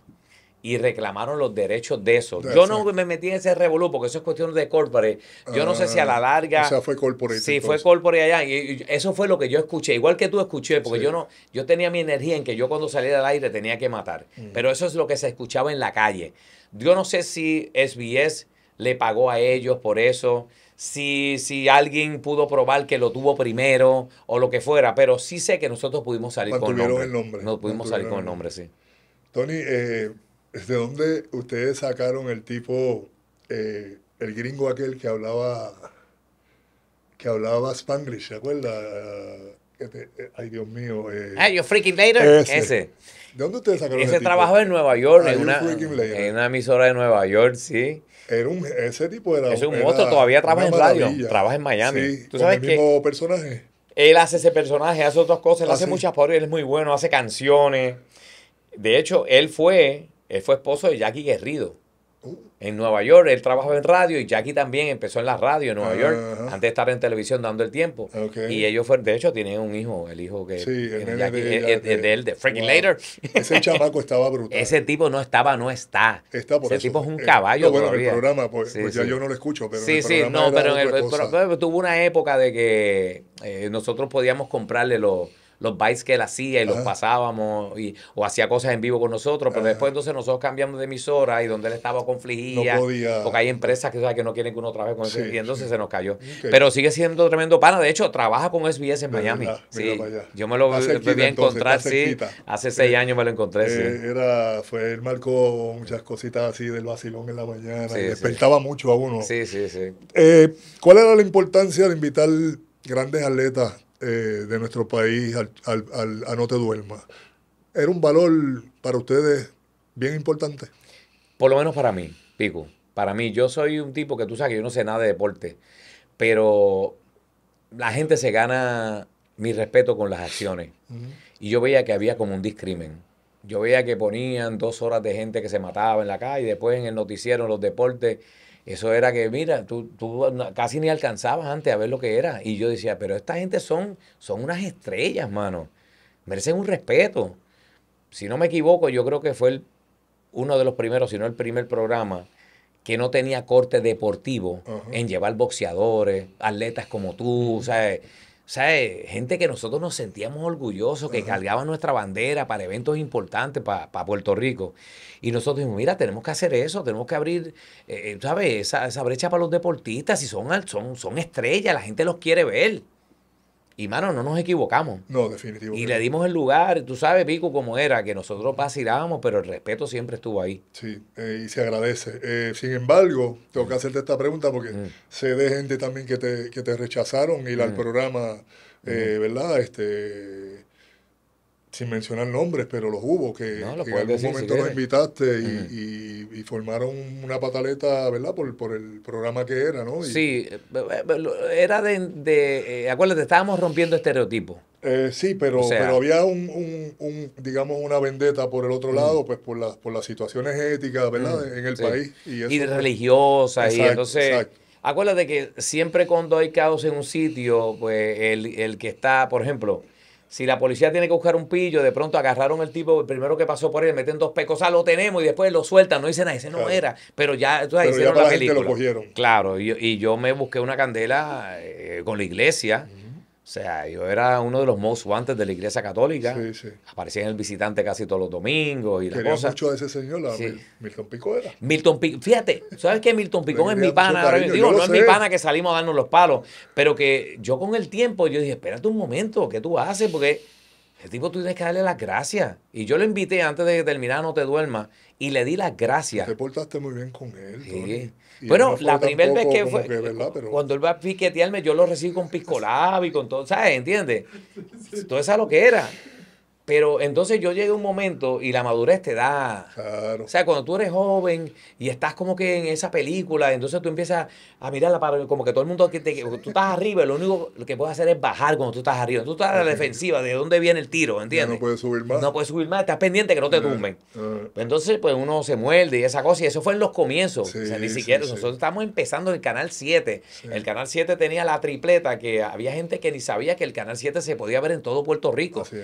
Y reclamaron los derechos de eso. Yo no me metí en ese revolú porque eso es cuestión de corporate. Yo no sé si a la ah, larga. O sea, fue corporate. Sí, fue corporate allá. Y, eso fue lo que yo escuché. Igual que tú escuché, porque yo no, yo tenía mi energía en que yo cuando salía del aire tenía que matar. Pero eso es lo que se escuchaba en la calle. Yo no sé si SBS le pagó a ellos por eso si, si alguien pudo probar que lo tuvo primero o lo que fuera, pero sí sé que nosotros pudimos salir con nombre. el nombre. Nos pudimos salir con el nombre, sí. Tony, eh, ¿de dónde ustedes sacaron el tipo, eh, el gringo aquel que hablaba, que hablaba Spanglish, ¿se acuerda? Eh, ay, Dios mío. Eh, ah, freaking later. Ese. ¿De dónde ustedes sacaron ese? Ese trabajó en Nueva York, ah, en una emisora de Nueva York, sí. Era un, ese tipo era. Es un moto. todavía trabaja en radio, trabaja en Miami. ¿Tú sabes el mismo personaje. Él hace ese personaje, hace otras cosas, él ah, hace muchas parodias, él es muy bueno, hace canciones. De hecho, él fue, él fue esposo de Jackie Guerrido en Nueva York. Él trabajó en radio y Jackie también empezó en la radio en Nueva York, antes de estar en televisión dando el tiempo. Y ellos, fueron, de hecho, tienen un hijo, el hijo que sí, Jackie, eh, eh, de, él, de Freaking Later. Ese chavaco estaba brutal. Ese tipo no estaba, no está. Ese tipo es un eh, caballo. bueno, el programa, pues, pues ya yo no lo escucho, pero. Sí, sí, no, pero, tuvo una época de que nosotros podíamos comprarle los los bytes que él hacía y los pasábamos y, o hacía cosas en vivo con nosotros, pero después entonces nosotros cambiamos de emisora y donde él estaba confligía, porque hay empresas que, que no quieren que uno trabaje con él y entonces se nos cayó. Pero sigue siendo tremendo pana, de hecho trabaja con SBS en Miami. Yo me lo vi a encontrar, hace seis eh, años me lo encontré. Eh, era, fue, él marcó muchas cositas así del vacilón en la mañana, despertaba mucho a uno. Sí, sí, sí. Eh, ¿Cuál era la importancia de invitar grandes atletas eh, de nuestro país al, a No Te Duermas. ¿Era un valor para ustedes bien importante? Por lo menos para mí, Pico. Para mí, yo soy un tipo que tú sabes que yo no sé nada de deporte, pero la gente se gana mi respeto con las acciones. Y yo veía que había como un discrimen. Yo veía que ponían dos horas de gente que se mataba en la calle, Y después en el noticiero, los deportes, eso era que, mira, tú, tú casi ni alcanzabas antes a ver lo que era. Y yo decía, pero esta gente son, son unas estrellas, mano. Merecen un respeto. Si no me equivoco, yo creo que fue uno de los primeros, si no el primer programa, que no tenía corte deportivo en llevar boxeadores, atletas como tú, ¿sabes? O sea, eh, gente que nosotros nos sentíamos orgullosos, que cargaba nuestra bandera para eventos importantes, para, Puerto Rico. Y nosotros dijimos, mira, tenemos que hacer eso, tenemos que abrir, eh, eh ¿sabes? Esa, esa, brecha para los deportistas, si son, son, son estrellas, la gente los quiere ver. Y, mano, no nos equivocamos. No, definitivamente. Y le dimos el lugar, tú sabes, Pico, cómo era, que nosotros vacilábamos, pero el respeto siempre estuvo ahí. Sí, eh, y se agradece. Eh, sin embargo, tengo que hacerte esta pregunta porque se mm. sé de gente también que te, que te rechazaron ir al mm. programa, eh, mm. ¿verdad? Este, sin mencionar nombres, pero los hubo, que, en algún momento los invitaste y, y, formaron una pataleta, ¿verdad? Por, el programa que era, ¿no? sí, eh, eh, eh, era de, de acuérdate, estábamos rompiendo estereotipos. sí, pero, pero había un, digamos, una vendetta por el otro mm. lado, pues por, las por las situaciones éticas, ¿verdad? Mm, en el país. Y, y pues, religiosas, y entonces... Acuérdate que siempre cuando hay caos en un sitio, pues el, el que está, por ejemplo, si la policía tiene que buscar un pillo, de pronto agarraron el tipo, primero que pasó por él, meten dos pecos, ah, lo tenemos y después lo sueltan, no dicen nada, ese no era, pero ya, Lo cogieron. Claro, y, y, yo me busqué una candela eh, con la iglesia. O sea, yo era uno de los most wanted de la iglesia católica. Sí, sí. Aparecía en el visitante casi todos los domingos y la cosa. mucho a ese señor, Milton Picón era. Milton Picón, fíjate, ¿sabes qué? Milton Picón es mi pana. no es mi pana que salimos a darnos los palos, pero que yo con el tiempo, yo dije, espérate un momento, ¿qué tú haces? Porque el tipo tú tienes que darle las gracias. Y yo lo invité antes de que terminara No Te Duermas y le di las gracias. Te portaste muy bien con él. Sí bueno, la primera vez que fue, cuando él va a piquetearme, yo lo recibo con piscolab y con todo, ¿sabes? ¿Entiendes? Todo es lo que era. Pero entonces yo llegué a un momento y la madurez te da. Claro. O sea, cuando tú eres joven y estás como que en esa película, entonces tú empiezas a mirarla para como que todo el mundo que te, tú estás arriba, lo único que puedes hacer es bajar cuando tú estás arriba. Tú estás a la defensiva, de dónde viene el tiro, ¿entiendes? no puedes subir más. No puedes subir más, estás pendiente que no te tumben. Ah. Pues entonces, pues uno se muerde y esa cosa, y eso fue en los comienzos. o sea, ni siquiera. nosotros estamos empezando el canal 7. El canal 7 tenía la tripleta que había gente que ni sabía que el canal 7 se podía ver en todo Puerto Rico. Así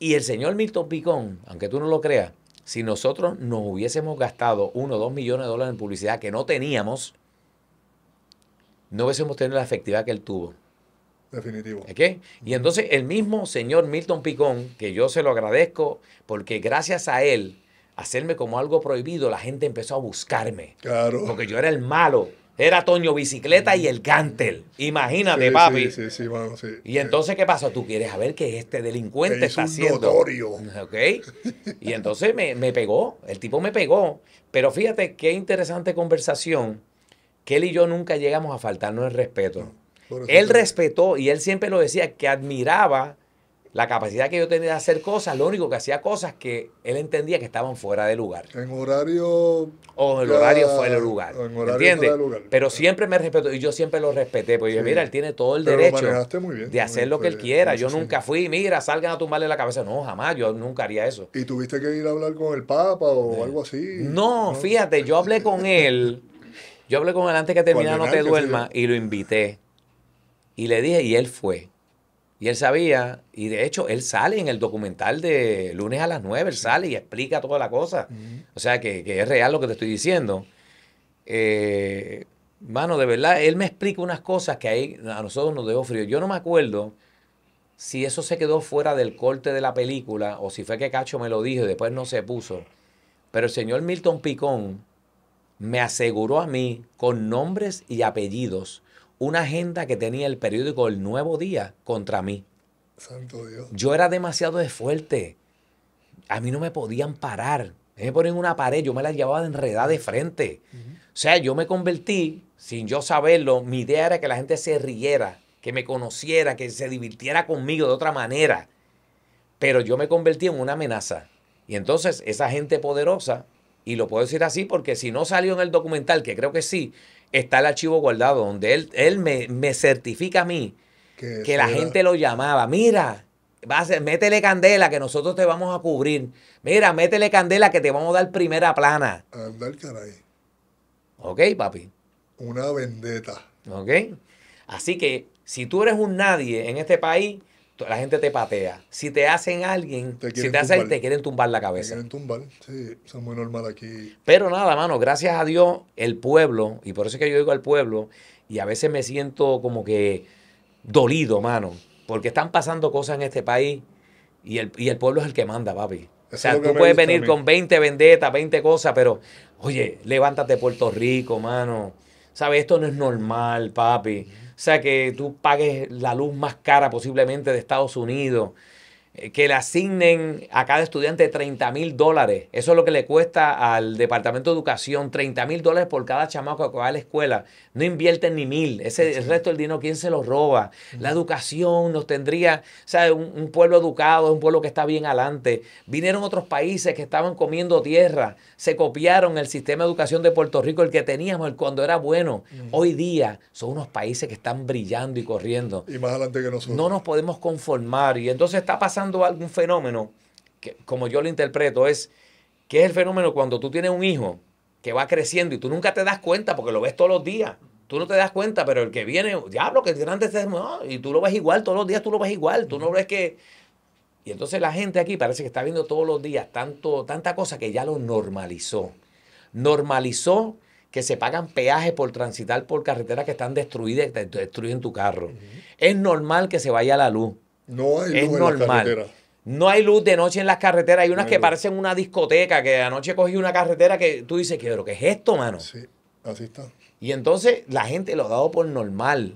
y el señor Milton Picón, aunque tú no lo creas, si nosotros nos hubiésemos gastado uno o dos millones de dólares en publicidad que no teníamos, no hubiésemos tenido la efectividad que él tuvo. Definitivo. ¿Qué? Y entonces el mismo señor Milton Picón, que yo se lo agradezco, porque gracias a él, hacerme como algo prohibido, la gente empezó a buscarme. Claro. Porque yo era el malo. Era Toño Bicicleta y el Gantel. Imagínate, papi. Sí, sí, sí, sí. Y entonces, ¿qué pasó? Tú quieres saber qué este delincuente está haciendo. ¿Ok? Y entonces me, pegó. El tipo me pegó. Pero fíjate qué interesante conversación. Que él y yo nunca llegamos a faltarnos el respeto. él respetó y él siempre lo decía que admiraba la capacidad que yo tenía de hacer cosas, lo único que hacía cosas que él entendía que estaban fuera de lugar. En horario. O en el horario fuera de lugar. En Pero siempre me respetó y yo siempre lo respeté. Porque mira, él tiene todo el derecho de hacer lo que él quiera. Yo nunca fui, mira, salgan a tumbarle la cabeza. No, jamás, yo nunca haría eso. ¿Y tuviste que ir a hablar con el Papa o algo así? No, fíjate, yo hablé con él. Yo hablé con él antes que terminara No Te Duermas y lo invité. Y le dije, y él fue. Y él sabía, y de hecho él sale en el documental de lunes a las 9, él sale y explica toda la cosa. O sea, que, es real lo que te estoy diciendo. Eh, mano, de verdad, él me explica unas cosas que ahí a nosotros nos dejó frío. Yo no me acuerdo si eso se quedó fuera del corte de la película o si fue que Cacho me lo dijo y después no se puso. Pero el señor Milton Picón me aseguró a mí, con nombres y apellidos, una agenda que tenía el periódico El Nuevo Día contra mí. Santo Dios. Yo era demasiado de fuerte. A mí no me podían parar. Me ponían una pared, yo me la llevaba de enredada de frente. O sea, yo me convertí, sin yo saberlo, mi idea era que la gente se riera, que me conociera, que se divirtiera conmigo de otra manera. Pero yo me convertí en una amenaza. Y entonces esa gente poderosa, y lo puedo decir así porque si no salió en el documental, que creo que sí, está el archivo guardado donde él, él me, certifica a mí que, la gente lo llamaba. Mira, métele candela que nosotros te vamos a cubrir. Mira, métele candela que te vamos a dar primera plana. Andar caray. Ok, papi. Una vendetta. Ok. Así que si tú eres un nadie en este país, la gente te patea. Si te hacen alguien, te si te hacen, te quieren tumbar la cabeza. Te quieren tumbar, sí, es muy normal aquí. Pero nada, mano, gracias a Dios, el pueblo, y por eso es que yo digo al pueblo, y a veces me siento como que dolido, mano, porque están pasando cosas en este país y el, pueblo es el que manda, papi. o sea, tú puedes venir con 20 vendetas, 20 cosas, pero, oye, levántate Puerto Rico, mano. ¿Sabes? Esto no es normal, papi. O sea, que tú pagues la luz más cara posiblemente de Estados Unidos. Eh, que le asignen a cada estudiante 30 mil dólares. Eso es lo que le cuesta al Departamento de Educación, 30 mil dólares por cada chamaco que va a la escuela. No invierten ni mil. Ese, El resto del dinero, ¿quién se lo roba? La educación nos tendría, ¿sabes? Un, un, pueblo educado, un pueblo que está bien adelante. Vinieron otros países que estaban comiendo tierra, se copiaron el sistema de educación de Puerto Rico, el que teníamos el cuando era bueno. Hoy día son unos países que están brillando y corriendo. Y más adelante que nosotros. No nos podemos conformar. Y entonces está pasando algún fenómeno, que, como yo lo interpreto, es que es el fenómeno cuando tú tienes un hijo que va creciendo y tú nunca te das cuenta porque lo ves todos los días. Tú no te das cuenta, pero el que viene, diablo, que grande es y tú lo ves igual, todos los días tú lo ves igual, tú no ves que... Y entonces la gente aquí parece que está viendo todos los días tanto, tanta cosa que ya lo normalizó. Normalizó que se pagan peajes por transitar por carreteras que están destruidas, destruyen tu carro. Es normal que se vaya la luz. No hay luz en normal. no hay luz de noche en las carreteras. Hay unas que parecen una discoteca, que anoche cogí una carretera que tú dices, ¿qué, pero qué es esto, mano? Sí, así está. Y entonces la gente lo ha dado por normal.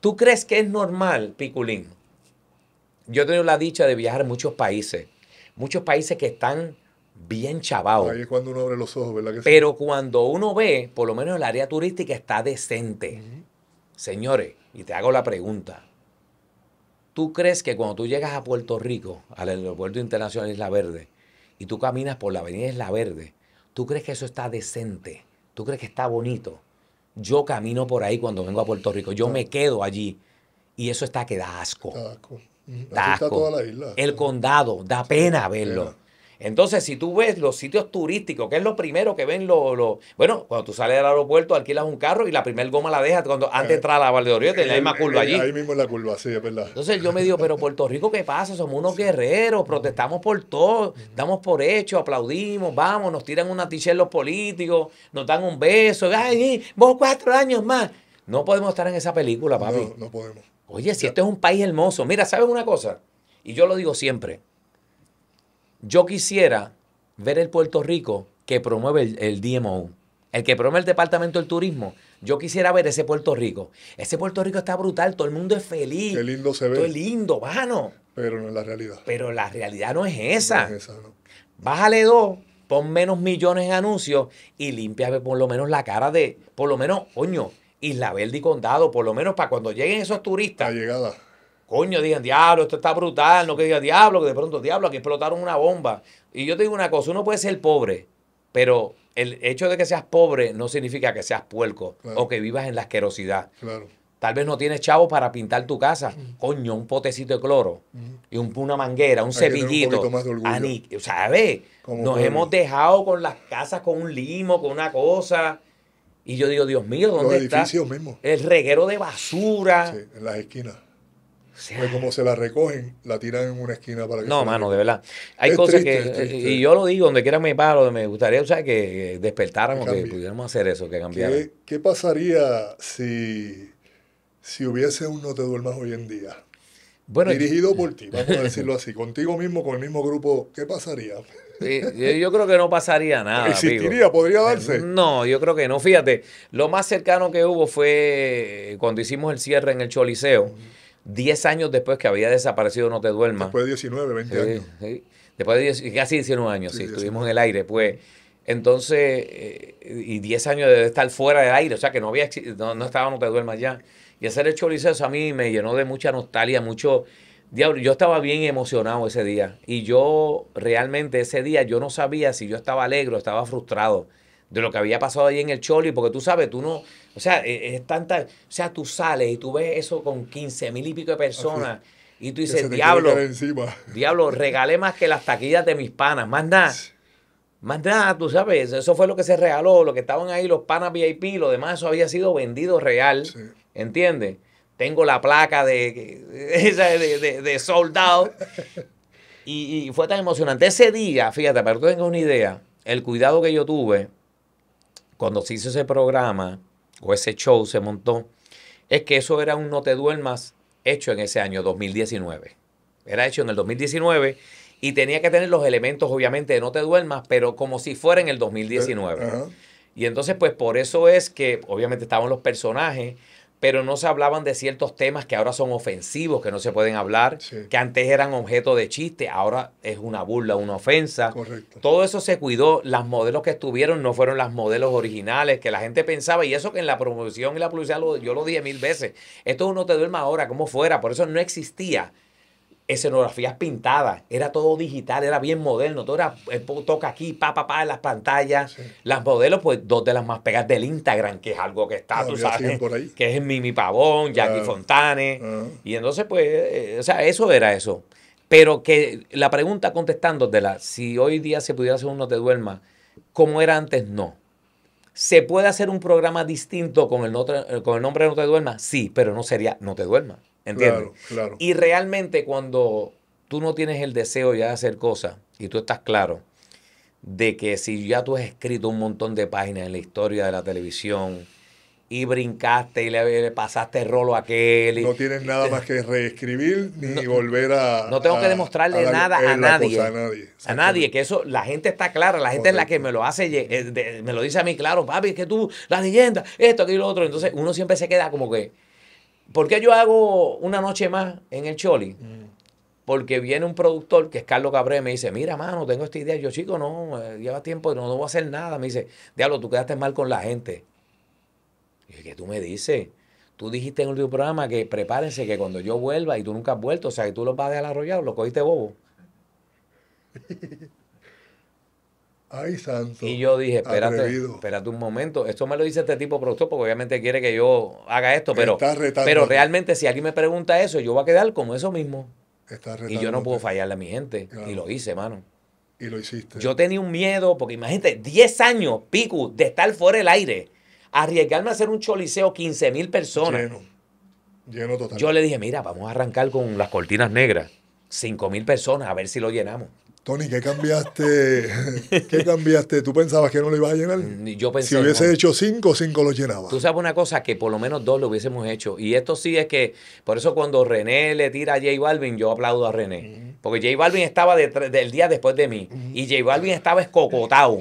¿Tú crees que es normal, Piculín? Yo he tenido la dicha de viajar a muchos países, muchos países que están bien chavados. Ahí es cuando uno abre los ojos, ¿verdad? pero cuando uno ve, por lo menos el área turística está decente. Señores, y te hago la pregunta, ¿Tú crees que cuando tú llegas a Puerto Rico, al aeropuerto internacional Isla Verde, y tú caminas por la avenida Isla Verde, ¿tú crees que eso está decente? ¿Tú crees que está bonito? Yo camino por ahí cuando vengo a Puerto Rico, yo me quedo allí y eso está que da asco. Da asco. Da asco. toda la El condado, da pena verlo. Entonces, si tú ves los sitios turísticos, que es lo primero que ven los... bueno, cuando tú sales del aeropuerto, alquilas un carro y la primer goma la dejas cuando, antes de eh, entrar a la Oriente, la curva allí. Ahí mismo en la curva, sí, es verdad. Entonces yo me digo, pero Puerto Rico, ¿qué pasa? Somos unos guerreros, protestamos por todo, damos por hecho, aplaudimos, vamos, nos tiran una en los políticos, nos dan un beso, ay, vos cuatro años más. No podemos estar en esa película, papi. No, no podemos. Oye, si esto es un país hermoso, mira, ¿sabes una cosa? Y yo lo digo siempre yo quisiera ver el Puerto Rico que promueve el, DMO, el que promueve el Departamento del Turismo. Yo quisiera ver ese Puerto Rico. Ese Puerto Rico está brutal, todo el mundo es feliz. Qué lindo se ve. Todo lindo, vano Pero no es la realidad. Pero la realidad no es esa. No esa no. Bájale dos, pon menos millones en anuncios y limpia por lo menos la cara de, por lo menos, coño, Isla Verde y Condado, por lo menos para cuando lleguen esos turistas. La llegada coño, digan, diablo, esto está brutal, no que diga diablo, que de pronto, diablo, aquí explotaron una bomba. Y yo te digo una cosa, uno puede ser pobre, pero el hecho de que seas pobre no significa que seas puerco o que vivas en la asquerosidad. Claro. Tal vez no tienes chavo para pintar tu casa. Coño, un potecito de cloro y un, una manguera, un Hay cepillito. Un de ah, ¿Sabes? Nos hemos dejado con las casas con un limo, con una cosa. Y yo digo, Dios mío, ¿dónde Los está? Mismo. El reguero de basura. Sí, en las esquinas. Pues como se la recogen, la tiran en una esquina para que No, mano, de verdad. Hay cosas que. Eh, y yo lo digo, donde quiera me paro, me gustaría sea, que eh, despertáramos, que, pudiéramos hacer eso, que cambiara. ¿Qué, pasaría si, si hubiese un No Te Duermas hoy en día? Bueno, Dirigido por ti, vamos a decirlo así, contigo mismo, con el mismo grupo, ¿qué pasaría? Yo, creo que no pasaría nada. ¿Existiría? ¿Podría darse? No, yo creo que no. Fíjate, lo más cercano que hubo fue eh, cuando hicimos el cierre en el Choliseo. 10 años después que había desaparecido No Te Duermas. Después de 19, 20 años. Después de casi 19 años, sí, estuvimos en el aire. Pues entonces, eh, y 10 años de estar fuera del aire, o sea que no, había, no, estaba No Te Duermas ya. Y hacer el eso a mí me llenó de mucha nostalgia, mucho... Diablo, yo estaba bien emocionado ese día. Y yo realmente ese día yo no sabía si yo estaba alegre estaba frustrado de lo que había pasado ahí en el Choli, porque tú sabes, tú no, o sea, e, e, es, tanta. O sea, tú sales y tú ves eso con 15 mil y pico de ah, personas. Y tú dices, diablo, diablo, regalé más que las taquillas de mis panas, más nada. Más nada, tú sabes, eso fue lo que se regaló, lo que estaban ahí los panas VIP, lo demás, eso había sido vendido real, ¿entiendes? Tengo la placa de, de, de, soldado. Y, y, fue tan emocionante. Ese día, fíjate, para que tú tengas una idea, el cuidado que yo tuve, cuando se hizo ese programa, o ese show se montó, es que eso era un No Te Duermas hecho en ese año 2019. Era hecho en el 2019 y tenía que tener los elementos, obviamente, de No Te Duermas, pero como si fuera en el 2019. Eh, y entonces, pues por eso es que, obviamente, estaban los personajes pero no se hablaban de ciertos temas que ahora son ofensivos, que no se pueden hablar, que antes eran objeto de chiste, ahora es una burla, una ofensa. Correcto. Todo eso se cuidó, las modelos que estuvieron no fueron las modelos originales que la gente pensaba, y eso que en la promoción y la publicidad yo lo dije mil veces, esto uno te duerma ahora, como fuera, por eso no existía escenografías pintadas, era todo digital, era bien moderno, todo era eh, toca aquí, pa, pa, pa, en las pantallas, las modelos, pues dos de las más pegadas del Instagram, que es algo que está, tú sabes, que es Mimi Pavón, Jackie ah. Fontane, ah. y entonces, pues, eh, o sea, eso era eso. Pero que la pregunta la si hoy día se pudiera hacer uno te duerma, como era antes, no. ¿Se puede hacer un programa distinto con el, con el nombre de No te duerma? Sí, pero no sería No te duerma. ¿Entiendes? Y realmente cuando tú no tienes el deseo ya de hacer cosas y tú estás claro de que si ya tú has escrito un montón de páginas en la historia de la televisión y brincaste y le, pasaste el rolo a aquel. no tienes nada más que reescribir ni volver a... No tengo que demostrarle nada a nadie. a nadie. A nadie, que eso, la gente está clara, la gente es la que me lo hace, eh, me lo dice a mí, claro, papi, es que tú, la leyenda, esto, y lo otro. Entonces uno siempre se queda como que ¿Por qué yo hago una noche más en el Choli? Mm. Porque viene un productor que es Carlos Cabrera y me dice, mira, mano, tengo esta idea. Yo, chico, no, eh, lleva tiempo, no, no voy a hacer nada. Me dice, diablo, tú quedaste mal con la gente. Y que tú me dices, tú dijiste en el último programa que prepárense que cuando yo vuelva y tú nunca has vuelto, o sea, que tú lo vas a dejar arrollados, lo cogiste bobo. Ay, santo. Y yo dije, espérate, espérate un momento. Esto me lo dice este tipo productor porque obviamente quiere que yo haga esto, pero, pero realmente si alguien me pregunta eso, yo voy a quedar como eso mismo. y yo no puedo fallarle a mi gente. Y lo hice, mano. Y lo hiciste. Yo tenía un miedo, porque imagínate, 10 años, pico, de estar fuera del aire, arriesgarme a hacer un choliseo 15 mil personas. Lleno. Lleno total. Yo le dije, mira, vamos a arrancar con las cortinas negras, 5 mil personas, a ver si lo llenamos. Tony, ¿qué cambiaste? ¿Qué cambiaste? ¿Tú pensabas que no lo ibas a llenar? Mm, yo Si hubiese hecho cinco, cinco lo llenaba. Tú sabes una cosa, que por lo menos dos lo hubiésemos hecho. Y esto sí es que, por eso cuando René le tira a J Balvin, yo aplaudo a René. Porque J Balvin estaba del día después de mí. Y J Balvin estaba escocotado.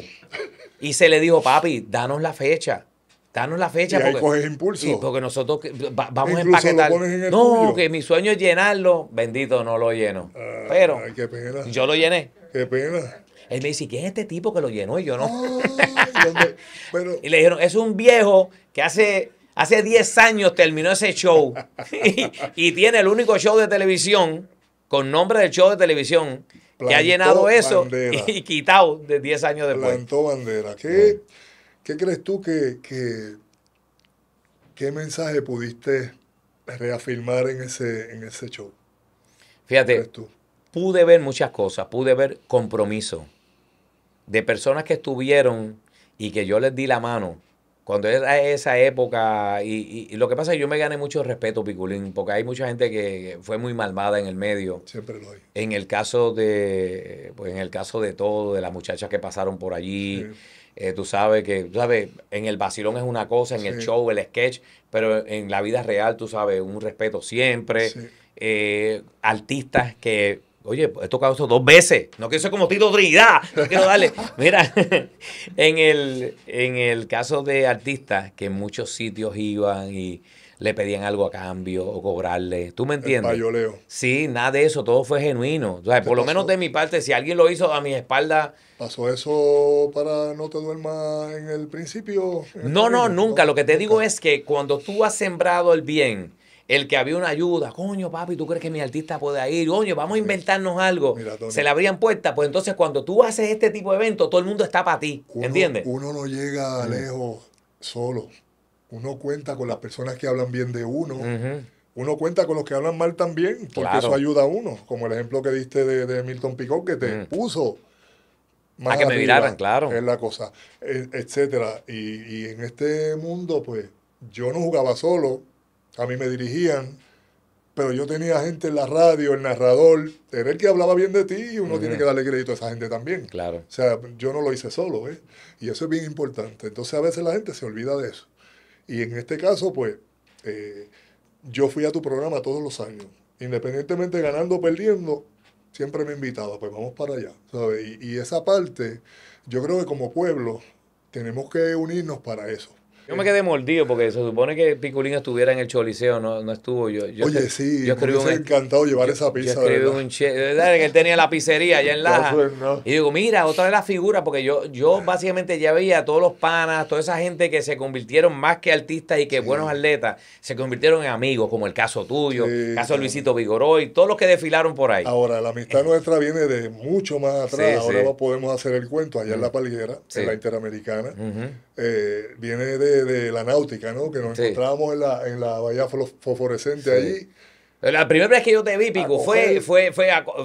Y se le dijo, papi, danos la fecha. Danos la fecha. porque, porque nosotros vamos a empaquetar. no, que mi sueño es llenarlo. Bendito, no lo lleno. Ah, Pero yo lo llené. Qué pena. Él me dice, ¿quién es este tipo que lo llenó? Y yo no. Y le dijeron, es un viejo que hace hace 10 años terminó ese show y, tiene el único show de televisión con nombre de show de televisión que ha llenado eso y, quitado de 10 años después. bandera. ¿Qué? ¿Qué crees tú que, qué mensaje pudiste reafirmar en ese, en ese show? Fíjate, pude ver muchas cosas, pude ver compromiso de personas que estuvieron y que yo les di la mano. Cuando era esa época, y, lo que pasa es que yo me gané mucho respeto, Piculín, porque hay mucha gente que fue muy malvada en el medio. Siempre lo hay. En el caso de, pues en el caso de todo, de las muchachas que pasaron por allí. Sí eh, tú sabes que, tú sabes, en el vacilón es una cosa, en el show, el sketch, pero en la vida real, tú sabes, un respeto siempre. Eh, artistas que, oye, he tocado eso dos veces, no quiero ser como Tito Trinidad, no quiero darle. Mira, en el, en el caso de artistas que en muchos sitios iban y le pedían algo a cambio o cobrarle. ¿Tú me entiendes? leo sí, nada de eso, todo fue genuino. por lo menos de mi parte, si alguien lo hizo a mi espalda. ¿Pasó eso para no te duermas en el principio? no, no, nunca. Lo que te digo es que cuando tú has sembrado el bien, el que había una ayuda, coño papi, ¿tú crees que mi artista puede ir? Coño, vamos a inventarnos algo. Se le abrían puertas, pues entonces cuando tú haces este tipo de evento todo el mundo está para ti, ¿entiendes? Uno no llega lejos solo uno cuenta con las personas que hablan bien de uno. Uno cuenta con los que hablan mal también, porque eso ayuda a uno. Como el ejemplo que diste de, Milton Picot, que te puso más a que me miraran, claro. Es la cosa, e, etcétera. Y, en este mundo, pues, yo no jugaba solo, a mí me dirigían, pero yo tenía gente en la radio, el narrador, era el que hablaba bien de ti y uno tiene que darle crédito a esa gente también. Claro. O sea, yo no lo hice solo, ¿eh? Y eso es bien importante. Entonces, a veces la gente se olvida de eso. Y en este caso, pues, eh, yo fui a tu programa todos los años. Independientemente ganando o perdiendo, siempre me invitado. pues vamos para allá. y esa parte, yo creo que como pueblo tenemos que unirnos para eso. Yo me quedé mordido porque se supone que Piculín estuviera en el Choliseo, no, no estuvo yo. yo Oye, sí, yo encantado llevar esa pizza. Yo un que él tenía la pizzería allá en Laja. y digo, mira, otra de la figura porque yo, yo básicamente ya veía a todos los panas, toda esa gente que se convirtieron más que artistas y que buenos atletas, se convirtieron en amigos, como el caso tuyo, el caso de Luisito Vigoroy, todos los que desfilaron por ahí. Ahora, la amistad eh. nuestra viene de mucho más atrás, ahora podemos hacer el cuento, allá en La Palguera, en la Interamericana, eh, viene de de, la náutica, ¿no? Que nos encontrábamos en la, en la bahía fosforescente ahí. La primera vez que yo te vi, Pico, fue, fue, en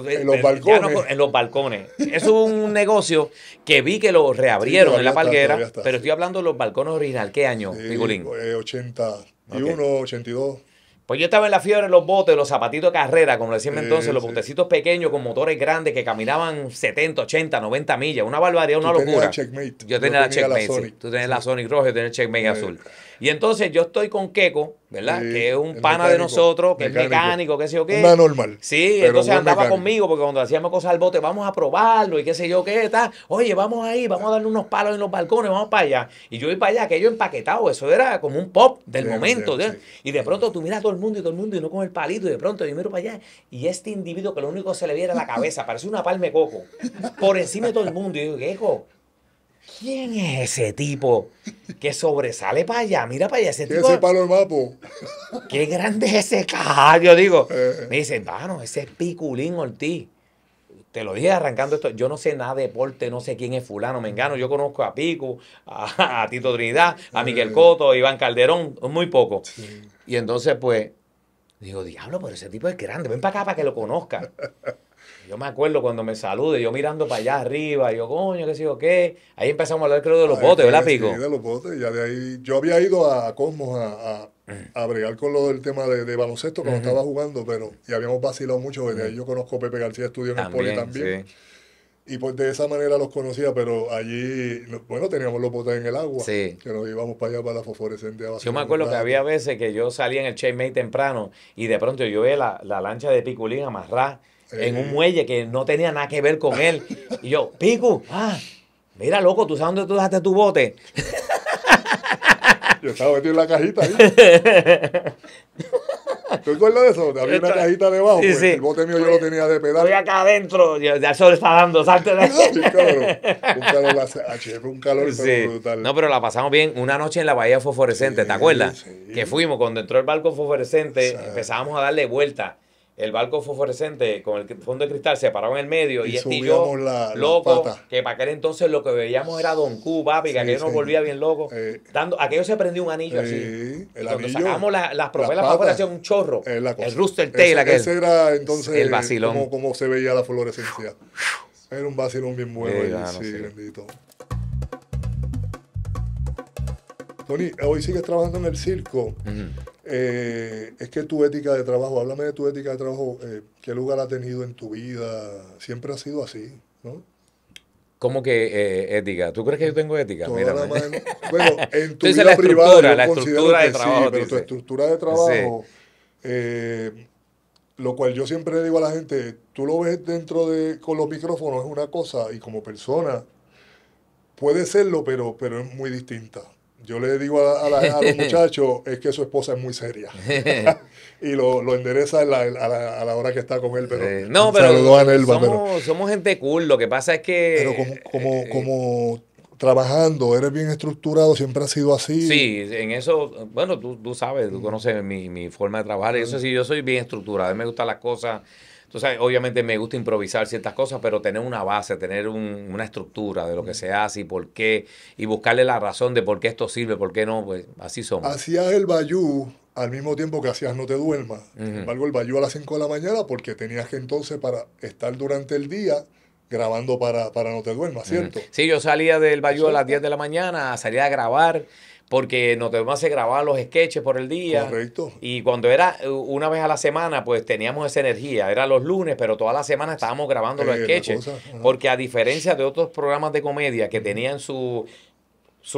eh, los balcones. en los balcones. Es un negocio que vi que lo reabrieron en la palguera, pero estoy hablando de los balcones originales, ¿Qué año, Picolín? 81, eh, 82. Pues yo estaba en la fiebre en los botes, los zapatitos de carrera, como decíamos entonces, los botecitos pequeños con motores grandes que caminaban 70, 80, 90 millas. Una barbaridad, una locura. Yo, tenía, la checkmate. Tú la Sonic roja, yo tenía el checkmate eh, azul. Y entonces yo estoy con Keco, ¿verdad? que es un pana de nosotros, que es mecánico, qué sé yo qué. Una normal. Sí, entonces andaba conmigo, porque cuando hacíamos cosas al bote, vamos a probarlo y qué sé yo qué, tal. Oye, vamos ahí, vamos a darle unos palos en los balcones, vamos para allá. Y yo iba para allá, aquello empaquetado, eso era como un pop del momento. y de pronto tú miras a todo el mundo y todo el mundo y no con el palito, y de pronto yo miro para allá, y este individuo que lo único que se le viera la cabeza, parecía una palme coco, por encima de todo el mundo. Y yo digo, Keco, ¿Quién es ese tipo que sobresale para allá? Mira para allá ese tipo. Ese palo el mapo. Qué grande es ese caballo, yo digo. Eh, eh. Me dicen, vano, ese es Piculín Ortiz. Te lo dije arrancando esto. Yo no sé nada de deporte, no sé quién es fulano, Me engano, yo conozco a Pico, a, Tito Trinidad, a Miguel eh. Coto, a Iván Calderón, muy poco. Y entonces, pues, digo, diablo, pero ese tipo es grande. Ven para acá para que lo conozcan. Yo me acuerdo cuando me salude, yo mirando para allá arriba, yo, coño, qué sé yo qué. Ahí empezamos a hablar, creo, de los ah, botes, ¿verdad, Pico? de los botes. Ya de ahí, yo había ido a Cosmos a, a, bregar con lo del tema de, baloncesto cuando estaba jugando, pero y habíamos vacilado mucho. ahí yo conozco a Pepe García Estudio en el Poli también. Y pues de esa manera los conocía, pero allí, bueno, teníamos los botes en el agua. Que nos íbamos para allá para la fosforescente Yo me acuerdo que había veces que yo salía en el Chainmate temprano y de pronto yo veía la, la lancha de Piculín amarrada en un muelle que no tenía nada que ver con él. Y yo, Pico, ah, mira, loco, ¿tú sabes dónde tú dejaste tu bote? Yo estaba metido en la cajita ahí. ¿Tú recuerdas de eso? Había una cajita debajo. Pues, el bote mío yo lo tenía de pedal. Estoy acá adentro. Ya se sol está dando. Salte de ahí. sí, Un calor, ah, un calor brutal. No, pero la pasamos bien. Una noche en la bahía fosforescente, ¿te acuerdas? Que fuimos, cuando entró el barco fosforescente, empezábamos a darle vuelta el barco fosforescente con el fondo de cristal se paró en el medio y, y la, loco, que para aquel entonces lo que veíamos era Don Q, que aquello nos volvía bien loco. Eh, aquello se prendió un anillo así. y cuando sacamos las propelas para hacía un chorro. Eh, el rooster tail aquel. Ese era entonces Como, como se veía la fluorescencia. Era un vacilón bien bueno. sí, bendito. Tony, hoy sigues trabajando en el circo eh, es que tu ética de trabajo, háblame de tu ética de trabajo, eh, ¿qué lugar ha tenido en tu vida? Siempre ha sido así, ¿no? ¿Cómo que eh, ética? ¿Tú crees que yo tengo ética? Mira, bueno, en tu vida privada la estructura de trabajo, tu estructura de trabajo, lo cual yo siempre le digo a la gente, tú lo ves dentro de, con los micrófonos es una cosa y como persona puede serlo, pero, pero es muy distinta. Yo le digo a, los muchachos, es que su esposa es muy seria. y lo, endereza a la, hora que está con él. Pero, no, pero, somos, somos, gente cool, lo que pasa es que... Pero como, eh, eh, como, trabajando, eres bien estructurado, siempre ha sido así. Sí, en eso, bueno, tú, tú sabes, tú conoces mi, mi forma de trabajar. Eso sí, yo soy bien estructurado, me gustan las cosas entonces, obviamente me gusta improvisar ciertas cosas, pero tener una base, tener un, una estructura de lo que se hace y por qué, y buscarle la razón de por qué esto sirve, por qué no, pues así somos. Hacías el bayú al mismo tiempo que hacías no te duermas. Sin embargo, el bayú a las 5 de la mañana porque tenías que entonces para estar durante el día grabando para, para No Te Duermas, ¿cierto? Sí, yo salía del Bayou a las 10 de la mañana, salía a grabar porque nos teníamos hacer grabar los sketches por el día. Correcto. Y cuando era eh, una vez a la semana, pues teníamos esa energía. Era los lunes, pero toda la semana estábamos grabando los eh, sketches. Porque a diferencia de otros programas de comedia que tenían su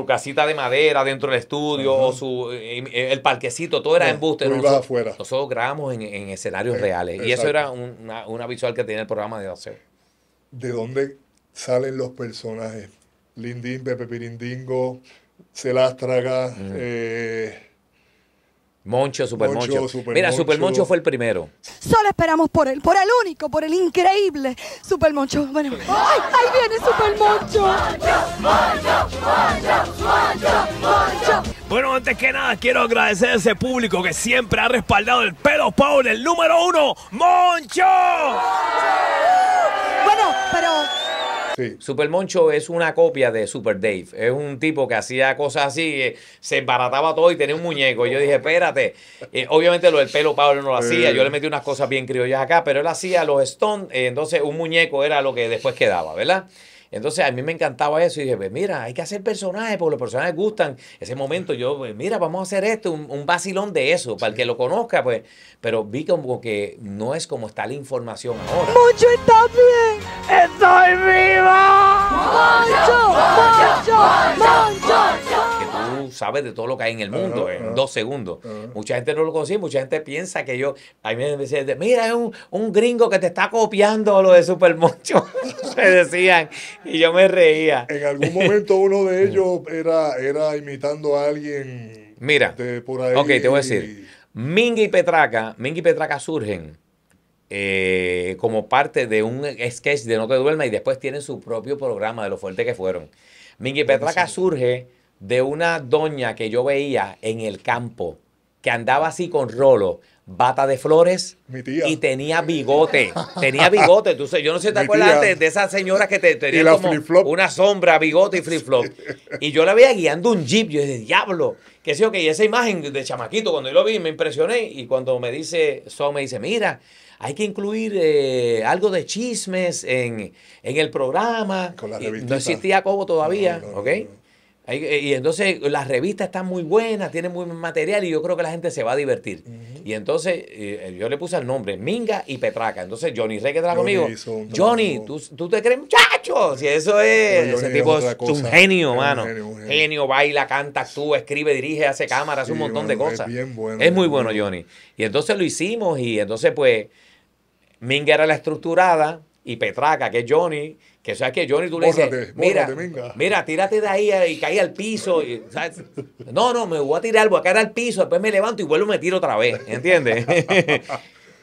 casita de madera dentro del estudio o su eh, el parquecito, todo era en embuste. Nosotros, afuera. nosotros grabamos en, escenarios reales. Y eso era una, visual que tenía el programa de Doceo. ¿De dónde salen los personajes? Lindín, Pepe Pirindingo, se las mm. eh, Moncho, Super Moncho. Mira, Super Moncho fue el primero. Solo esperamos por él, por el único, por el increíble Super Moncho. Bueno, ¡Ahí viene Super Moncho! Moncho! Moncho, Bueno, antes que nada, quiero agradecer a ese público que siempre ha respaldado el pelo Paul, el número uno, Moncho. Super Moncho es una copia de Super Dave. Es un tipo que hacía cosas así, eh, se embarataba todo y tenía un muñeco. Y yo dije, espérate. Eh, obviamente lo del pelo Pablo no lo hacía. Eh. Yo le metí unas cosas bien criollas acá, pero él hacía los stones, entonces, un muñeco era lo que después quedaba, ¿verdad? Entonces a mí me encantaba eso y dije, mira, hay que hacer personajes porque los personajes gustan. Ese momento yo, mira, vamos a hacer esto, un, vacilón de eso, para el que lo conozca, pues. Pero vi como que no es como está la información ahora. ¡Mucho está bien! ¡Estoy viva! ¡Mucho! ¡Mucho! ¡Mucho! sabes de todo lo que hay en el mundo en dos segundos. Mucha gente no lo consigue, mucha gente piensa que yo. A mí me decían, mira, es un, gringo que te está copiando lo de Supermoncho. se decían, y yo me reía. En algún momento uno de ellos era, era imitando a alguien. Mira, de ok, te voy a decir. mingi y Petraca, Mingi y Petraca surgen. Eh, como parte de un sketch de No te duermas y después tienen su propio programa de lo fuerte que fueron. y Petraca surge de una doña que yo veía en el campo que andaba así con rolo, bata de flores y tenía bigote. Tenía bigote. Tú, yo no sé si te acuerdas de esa señora que te, tenía como una sombra, bigote y flip-flop. Y yo la veía guiando un jeep. Yo dije, diablo. Que sé yo, que esa imagen de chamaquito, cuando yo lo vi, me impresioné. Y cuando me dice, So me dice, mira, hay que incluir eh, algo de chismes en, el programa. no existía Cobo todavía, ¿ok? y entonces las revistas están muy buenas, tienen muy buen material y yo creo que la gente se va a divertir. Y entonces eh, yo le puse el nombre, Minga y Petraca. Entonces Johnny Rey que conmigo. Johnny, ¿tú, te crees muchacho? Si eso es, ese tipo es, un genio, mano. genio, baila, canta, actúa, escribe, dirige, hace cámara, hace un montón de cosas. Es, muy bueno Johnny. Y entonces lo hicimos y entonces pues Minga era la estructurada y Petraca, que es Johnny, que sabes que Johnny tú le dices, mira, mira, tírate de ahí eh, y caí al piso. No, no, me voy a tirar, voy a caer al piso, después me levanto y vuelvo y me tiro otra vez, ¿entiendes?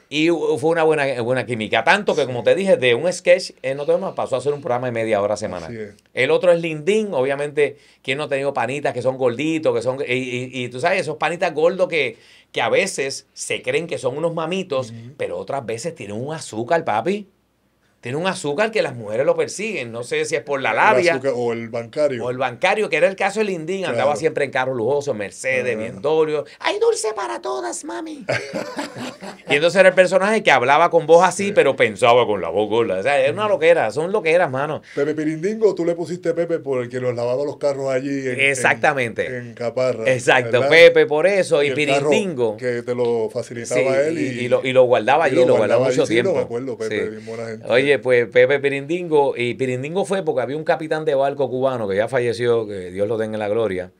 y fue una buena, buena química, tanto que como te dije, de un sketch, en no pasó a ser un programa de media hora semana El otro es Lindín, obviamente, quien no ha tenido panitas que son gorditos, que son, y, y, tú sabes, esos panitas gordos que, que a veces se creen que son unos mamitos, pero otras veces tienen un azúcar, papi tiene un azúcar que las mujeres lo persiguen. No sé si es por la labia. o el bancario. O el bancario, que era el caso de Lindín. Andaba siempre en carro lujoso, Mercedes, Viendorio. Ah. Hay dulce para todas, mami. y entonces era el personaje que hablaba con voz así, pero pensaba con la voz gorda. O sea, era una loquera. Son loqueras, mano. Pepe Pirindingo, tú le pusiste Pepe por el que los lavaba los carros allí. Exactamente. En, Caparra. Exacto, Pepe por eso. Y, Pirindingo. Que te lo facilitaba él. Y, lo, guardaba allí, lo, guardaba, mucho tiempo. Sí, no acuerdo, Pepe, gente. Oye, pues Pepe Pirindingo, y Pirindingo fue porque había un capitán de barco cubano que ya falleció, que Dios lo tenga en la gloria,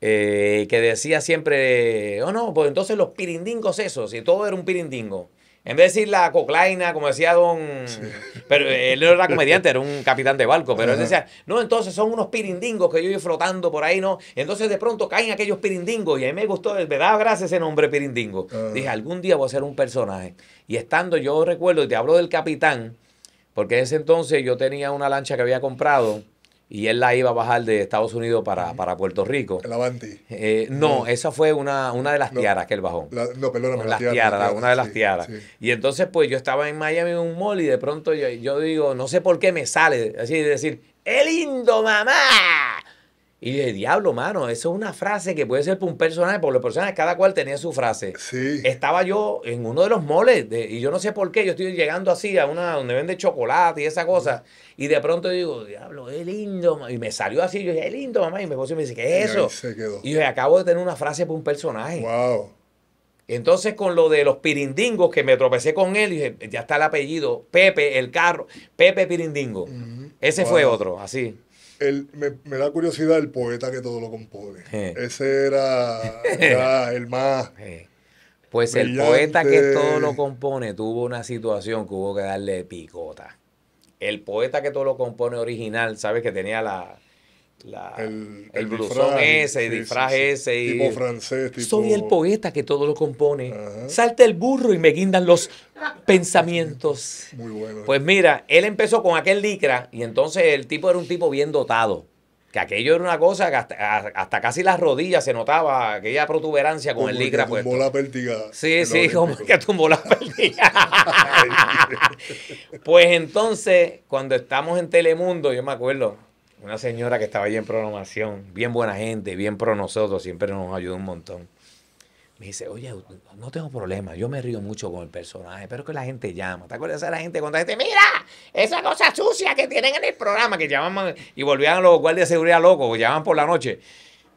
eh, que decía siempre, oh no, pues entonces los pirindingos esos, y todo era un pirindingo. En vez de decir la coclaina, como decía don. Pero él no era comediante, era un capitán de barco. Pero él decía, no, entonces son unos pirindingos que yo voy flotando por ahí, ¿no? Entonces de pronto caen aquellos pirindingos. Y a mí me gustó, me daba gracias ese nombre pirindingo. Ah. Dije, algún día voy a ser un personaje. Y estando, yo recuerdo, y te hablo del capitán, porque en ese entonces yo tenía una lancha que había comprado y él la iba a bajar de Estados Unidos para, Puerto Rico. El Avanti. Eh, no, esa fue una, una de las tiaras que él bajó. no, perdóname. Las la una de las tiaras. Y entonces, pues yo estaba en Miami en un mall y de pronto yo, digo, no sé por qué me sale, así de decir, ¡El lindo mamá! Y dije, diablo, mano, eso es una frase que puede ser para un personaje, porque los personajes cada cual tenía su frase. Sí. Estaba yo en uno de los moles, y yo no sé por qué, yo estoy llegando así a una donde vende chocolate y esa cosa, y de pronto digo, diablo, es lindo, y me salió así, yo dije, es lindo, mamá, y me puso y me dice, ¿qué es eso? Y yo acabo de tener una frase para un personaje. Wow. Entonces, con lo de los pirindingos, que me tropecé con él, y dije, ya está el apellido, Pepe, el carro, Pepe Pirindingo. Ese fue otro, así me, da curiosidad el poeta que todo lo compone. Ese era, el más. Pues el poeta que todo lo compone tuvo una situación que hubo que darle picota. El poeta que todo lo compone original, sabes que tenía la, el, el, disfraz, ese, el disfraz ese. Y, tipo francés, tipo... Soy el poeta que todo lo compone. salte Salta el burro y me guindan los pensamientos. Muy bueno. Pues mira, él empezó con aquel licra y entonces el tipo era un tipo bien dotado. Que aquello era una cosa que hasta, casi las rodillas se notaba aquella protuberancia con el licra. Como tumbó la Sí, sí, como que tumbó la pértiga. pues entonces, cuando estamos en Telemundo, yo me acuerdo, una señora que estaba ahí en programación, bien buena gente, bien pro nosotros, siempre nos ayuda un montón. Me dice, oye, no tengo problema, yo me río mucho con el personaje, pero que la gente llama. ¿Te acuerdas de la gente cuando la mira, esa cosa sucia que tienen en el programa, que llamaban y volvían los guardias de seguridad locos, que llamaban por la noche?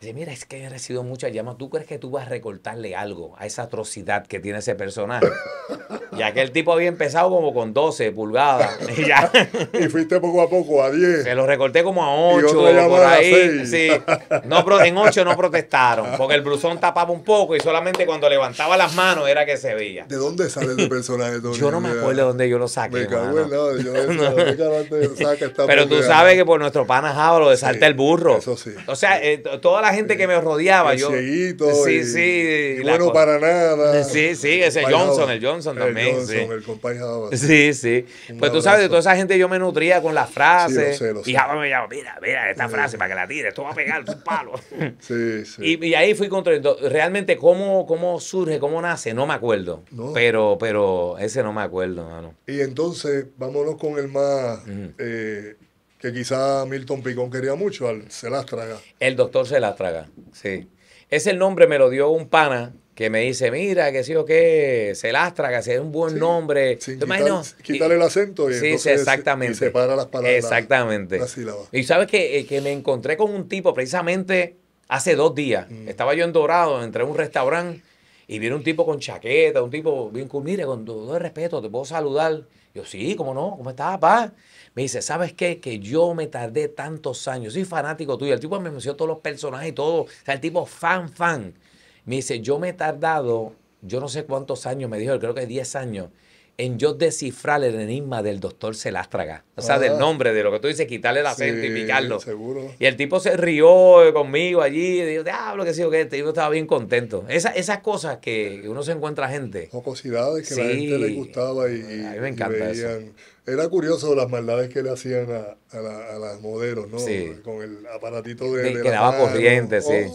Dice, mira, es que he recibido muchas llamas. ¿Tú crees que tú vas a recortarle algo a esa atrocidad que tiene ese personaje? ya que el tipo había empezado como con 12 pulgadas. Y, ya. y fuiste poco a poco a 10. Se lo recorté como a 8 por ahí. en 8 no protestaron, porque el blusón tapaba un poco y solamente cuando levantaba las manos era que se veía. ¿De dónde sale el personaje? Tony? Yo no me acuerdo de dónde yo lo saqué. Me Pero tú sabes que por nuestro pana lo desalta el burro. Eso sí. O sea, eh, toda la gente que me rodeaba. yo, sí, sí. bueno para nada. Sí, sí, ese Johnson, el Johnson también. sí. Sí, sí. pues tú sabes, de toda esa gente yo me nutría con las frases. Y Java me mira, mira esta frase para que la tires, esto va a pegar, un palo. sí, sí. Y, ahí fui contra. Realmente, ¿cómo, cómo surge, cómo nace? No me acuerdo. Pero, pero ese no me acuerdo, mano. Y entonces, vámonos con el más que quizá Milton Picón quería mucho, al Celástraga. El doctor Celástraga, sí. Ese nombre me lo dio un pana que me dice, mira, que sí o qué, Celástraga, si es un buen nombre. quitarle el acento y sí, exactamente. Y separa las palabras. Exactamente. Y sabes eh, que, me encontré con un tipo precisamente hace dos días. Mm. Estaba yo en Dorado, entré a un restaurante y viene un tipo con chaqueta, un tipo bien cool. Mire, con todo el respeto, te puedo saludar. Yo, sí, cómo no, ¿cómo estás, papá? Me dice, ¿sabes qué? Que yo me tardé tantos años. Soy fanático tuyo. El tipo me mencionó todos los personajes y todo. O sea, el tipo fan, fan. Me dice, yo me he tardado, yo no sé cuántos años, me dijo, creo que 10 años en yo descifrar el enigma del doctor Celástraga. O sea, del ah. nombre, de lo que tú dices, quitarle el acento y picarlo. Seguro. Y el tipo se rió eh, conmigo allí. Y dijo, diablo, que sí, o qué. Este estaba bien contento. esas cosas que uno se encuentra gente. Jocosidades que a la gente le gustaba y, a mí me encanta eso. Era curioso las maldades que le hacían a, a, las modelos, ¿no? Sí. Con el aparatito de, que daba corriente, sí. Ay,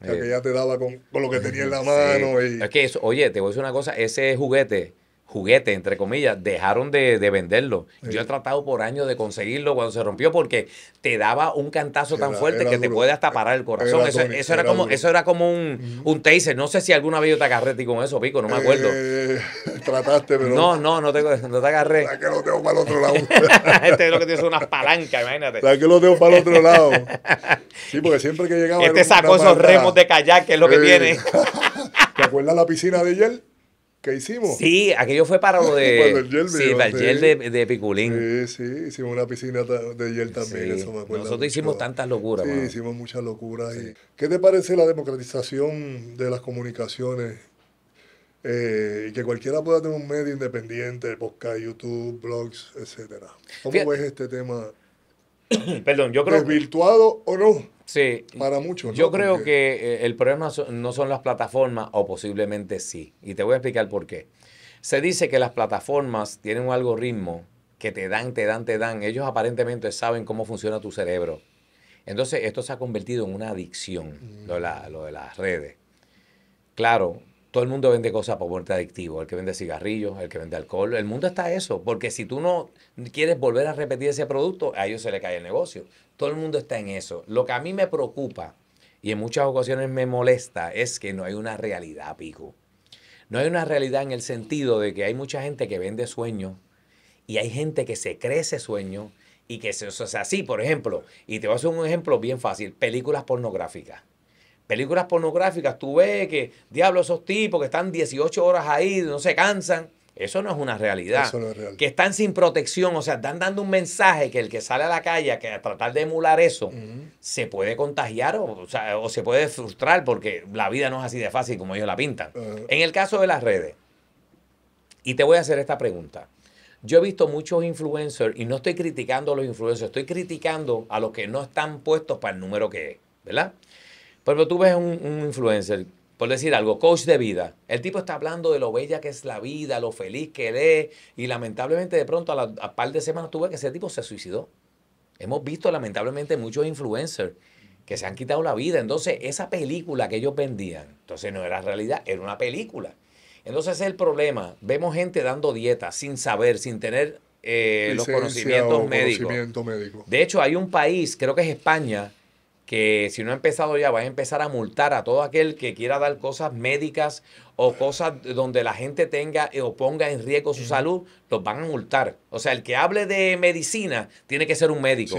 oh, que ya te daba con, lo que tenía en la mano. Y... Es oye, te voy a decir una cosa. Ese juguete juguete, entre comillas, dejaron de, de venderlo. Yo he tratado por años de conseguirlo cuando se rompió porque te daba un cantazo tan fuerte que te puede hasta parar el corazón. eso, era, como, eso era como un, un, taser. No sé si alguna vez yo te agarré con eso, Pico, no me acuerdo. Eh, trataste, pero... No, no, no te, no te agarré. La que lo tengo para el otro lado. este es lo que tiene unas palancas, imagínate. La que lo tengo para el otro lado. Sí, porque siempre que llegaba... Este sacó esos remos de kayak, que es lo que tiene. ¿Te acuerdas la piscina de ayer? ¿Qué hicimos. Sí, aquello fue para lo de. el sí, gel de, Piculín. Sí, sí, hicimos una piscina de gel también, eso me acuerdo. Nosotros hicimos tantas locuras. Sí, hicimos muchas locuras. ¿Qué te parece la democratización de las comunicaciones? Eh, y que cualquiera pueda tener un medio independiente, podcast, YouTube, blogs, etcétera. ¿Cómo ves este tema? Perdón, yo creo. ¿Desvirtuado o no? Sí. Para mucho. Yo creo que eh, el problema no son las plataformas, o posiblemente sí. Y te voy a explicar por qué. Se dice que las plataformas tienen un algoritmo que te dan, te dan, te dan. Ellos aparentemente saben cómo funciona tu cerebro. Entonces, esto se ha convertido en una adicción, lo, de las redes. Claro, todo el mundo vende cosas por volverte adictivo. El que vende cigarrillos, el que vende alcohol. El mundo está eso. Porque si tú no quieres volver a repetir ese producto, a ellos se le cae el negocio. Todo el mundo está en eso. Lo que a mí me preocupa y en muchas ocasiones me molesta es que no hay una realidad, Pico. No hay una realidad en el sentido de que hay mucha gente que vende sueño y hay gente que se cree ese sueño y que se sea, así, por ejemplo. Y te voy a hacer un ejemplo bien fácil, películas pornográficas. Películas pornográficas, tú ves que, diablo, esos tipos que están 18 horas ahí, no se cansan. Eso no es una realidad. Que están sin protección, o sea, están dando un mensaje que el que sale a la calle a, que, tratar de emular eso se puede contagiar o, se puede frustrar porque la vida no es así de fácil como ellos la pintan. En el caso de las redes, y te voy a hacer esta pregunta. Yo he visto muchos influencers, y no estoy criticando a los influencers, estoy criticando a los que no están puestos para el número que es, ¿verdad? Pero tú ves un influencer por decir algo, coach de vida. El tipo está hablando de lo bella que es la vida, lo feliz que es, y lamentablemente de pronto a, la, par de semanas tuve que ese tipo se suicidó. Hemos visto lamentablemente muchos influencers que se han quitado la vida. Entonces, esa película que ellos vendían, entonces no era realidad, era una película. Entonces, ese es el problema. Vemos gente dando dieta sin saber, sin tener eh, los conocimientos médicos. De hecho, hay un país, creo que es España, que si no ha empezado ya, va a empezar a multar a todo aquel que quiera dar cosas médicas o cosas donde la gente tenga o ponga en riesgo su salud, los van a multar. O sea, el que hable de medicina tiene que ser un médico.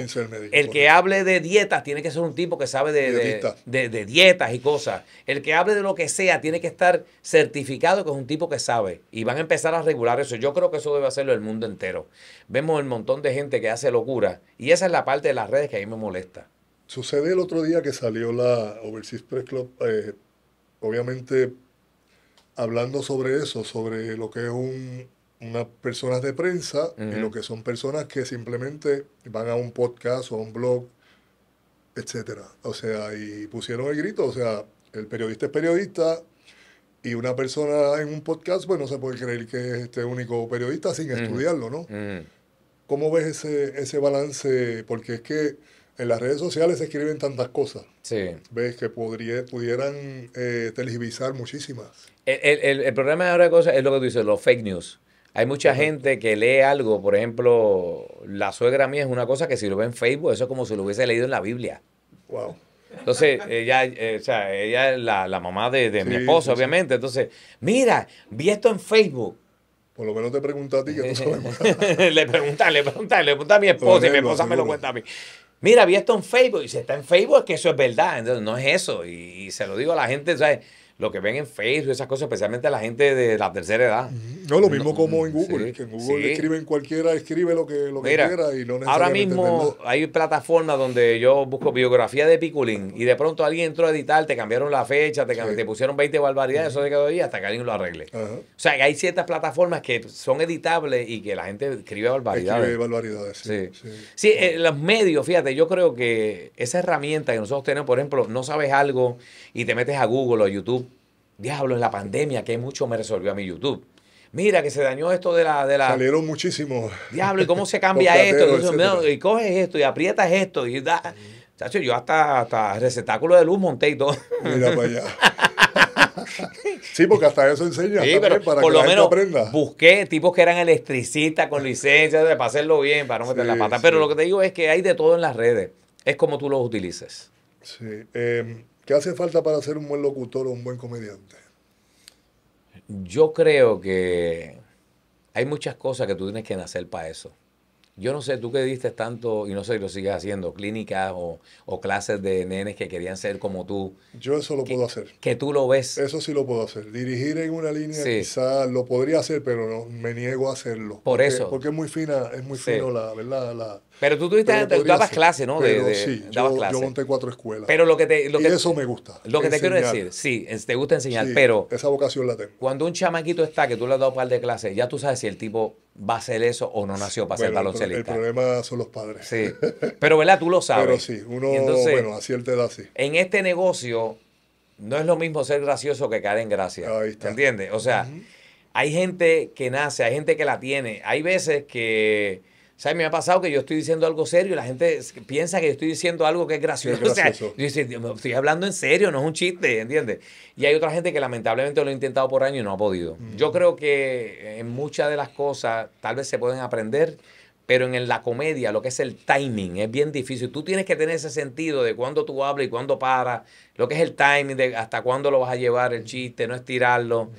el que hable de dietas tiene que ser un tipo que sabe de, de, dietas y cosas. El que hable de lo que sea tiene que estar certificado que es un tipo que sabe. Y van a empezar a regular eso. Yo creo que eso debe hacerlo el mundo entero. Vemos el montón de gente que hace locura. Y esa es la parte de las redes que a mí me molesta. Sucede el otro día que salió la Overseas Press Club, eh, obviamente hablando sobre eso, sobre lo que es un, unas personas de prensa y lo que son personas que simplemente van a un podcast o a un blog, etcétera. O sea, y pusieron el grito, o sea, el periodista es periodista y una persona en un podcast, bueno, pues, no se puede creer que es este único periodista sin estudiarlo, ¿no? ¿Cómo ves ese, ese balance? Porque es que en las redes sociales se escriben tantas cosas. Sí. Ves que pudieran eh, televisar muchísimas. El, el, el, problema de ahora es lo que tú dices, los fake news. Hay mucha gente que lee algo, por ejemplo, la suegra mía es una cosa que si lo ve en Facebook, eso es como si lo hubiese leído en la Biblia. Wow. Entonces, ella, eh, ella es la, mamá de, mi esposo, obviamente. Entonces, mira, vi esto en Facebook. Por lo menos te pregunta a ti que no sabemos. le pregunta, le pregunta, le a mi esposa y mi esposa me lo cuenta a mí mira, había esto en Facebook, y si está en Facebook es que eso es verdad, entonces no es eso, y, y se lo digo a la gente, ¿sabes? lo que ven en Facebook, esas cosas, especialmente la gente de la tercera edad. Mm, no, lo mismo como en mm, Google, que en Google escriben cualquiera, escribe lo que, lo que quiera y no Ahora mismo hay plataformas donde yo busco biografía de Piculín y de pronto alguien entró a editar, te cambiaron la fecha, te, pusieron 20 barbaridades, eso se quedó ahí hasta que alguien lo arregle. O sea, que hay ciertas plataformas que son editables y que la gente escribe barbaridades. Escribe barbaridades, sí. Sí, eh, los medios, fíjate, yo creo que esa herramienta que nosotros tenemos, por ejemplo, no sabes algo y te metes a Google o a YouTube Diablo, en la pandemia, que mucho me resolvió a mi YouTube. Mira que se dañó esto de la... De la... Salieron muchísimos... Diablo, ¿y cómo se cambia esto? y coges esto y aprietas esto y da... Chacho, yo hasta, hasta receptáculo de luz monté y todo. Mira para allá. Sí, porque hasta eso enseña. Sí, pero para que lo aprenda. busqué tipos que eran electricistas con licencia para hacerlo bien, para no meter la pata. Pero lo que te digo es que hay de todo en las redes. Es como tú los utilices. Sí. Em, ¿Qué hace falta para ser un buen locutor o un buen comediante? Yo creo que hay muchas cosas que tú tienes que nacer para eso. Yo no sé, tú que diste tanto, y no sé si lo sigues haciendo, clínicas o, clases de nenes que querían ser como tú. Yo eso lo puedo hacer. Que tú lo ves. Eso sí lo puedo hacer. Dirigir en una línea sí. quizás lo podría hacer, pero no, me niego a hacerlo. Por eso. Porque es muy fina, es muy fino la, ¿verdad? pero tú tuviste, dabas clases, ¿no? sí, dabas yo, yo monté cuatro escuelas. Pero lo que te, eso me gusta. Lo que te quiero decir, sí, te gusta enseñar, pero... Esa vocación la tengo. Cuando un chamaquito está, que tú le has dado un par de clases, ya tú sabes si el tipo va a ser eso o no nació para ser baloncelista. El, problema son los padres. Sí. Pero, ¿verdad? Tú lo sabes. Pero sí, uno, bueno, a cierta edad sí. En este negocio no es lo mismo ser gracioso que caer en gracia. Ahí está. ¿Entiendes? O sea, hay gente que nace, hay gente que la tiene. Hay veces que ¿Sabes? Me ha pasado que yo estoy diciendo algo serio y la gente piensa que yo estoy diciendo algo que es gracioso. O sea, yo estoy, hablando en serio, no es un chiste, ¿entiendes? Y hay otra gente que lamentablemente lo ha intentado por años y no ha podido. Mm. Yo creo que en muchas de las cosas tal vez se pueden aprender, pero en la comedia lo que es el timing es bien difícil. Tú tienes que tener ese sentido de cuándo tú hablas y cuándo paras, lo que es el timing, de hasta cuándo lo vas a llevar el chiste, no estirarlo.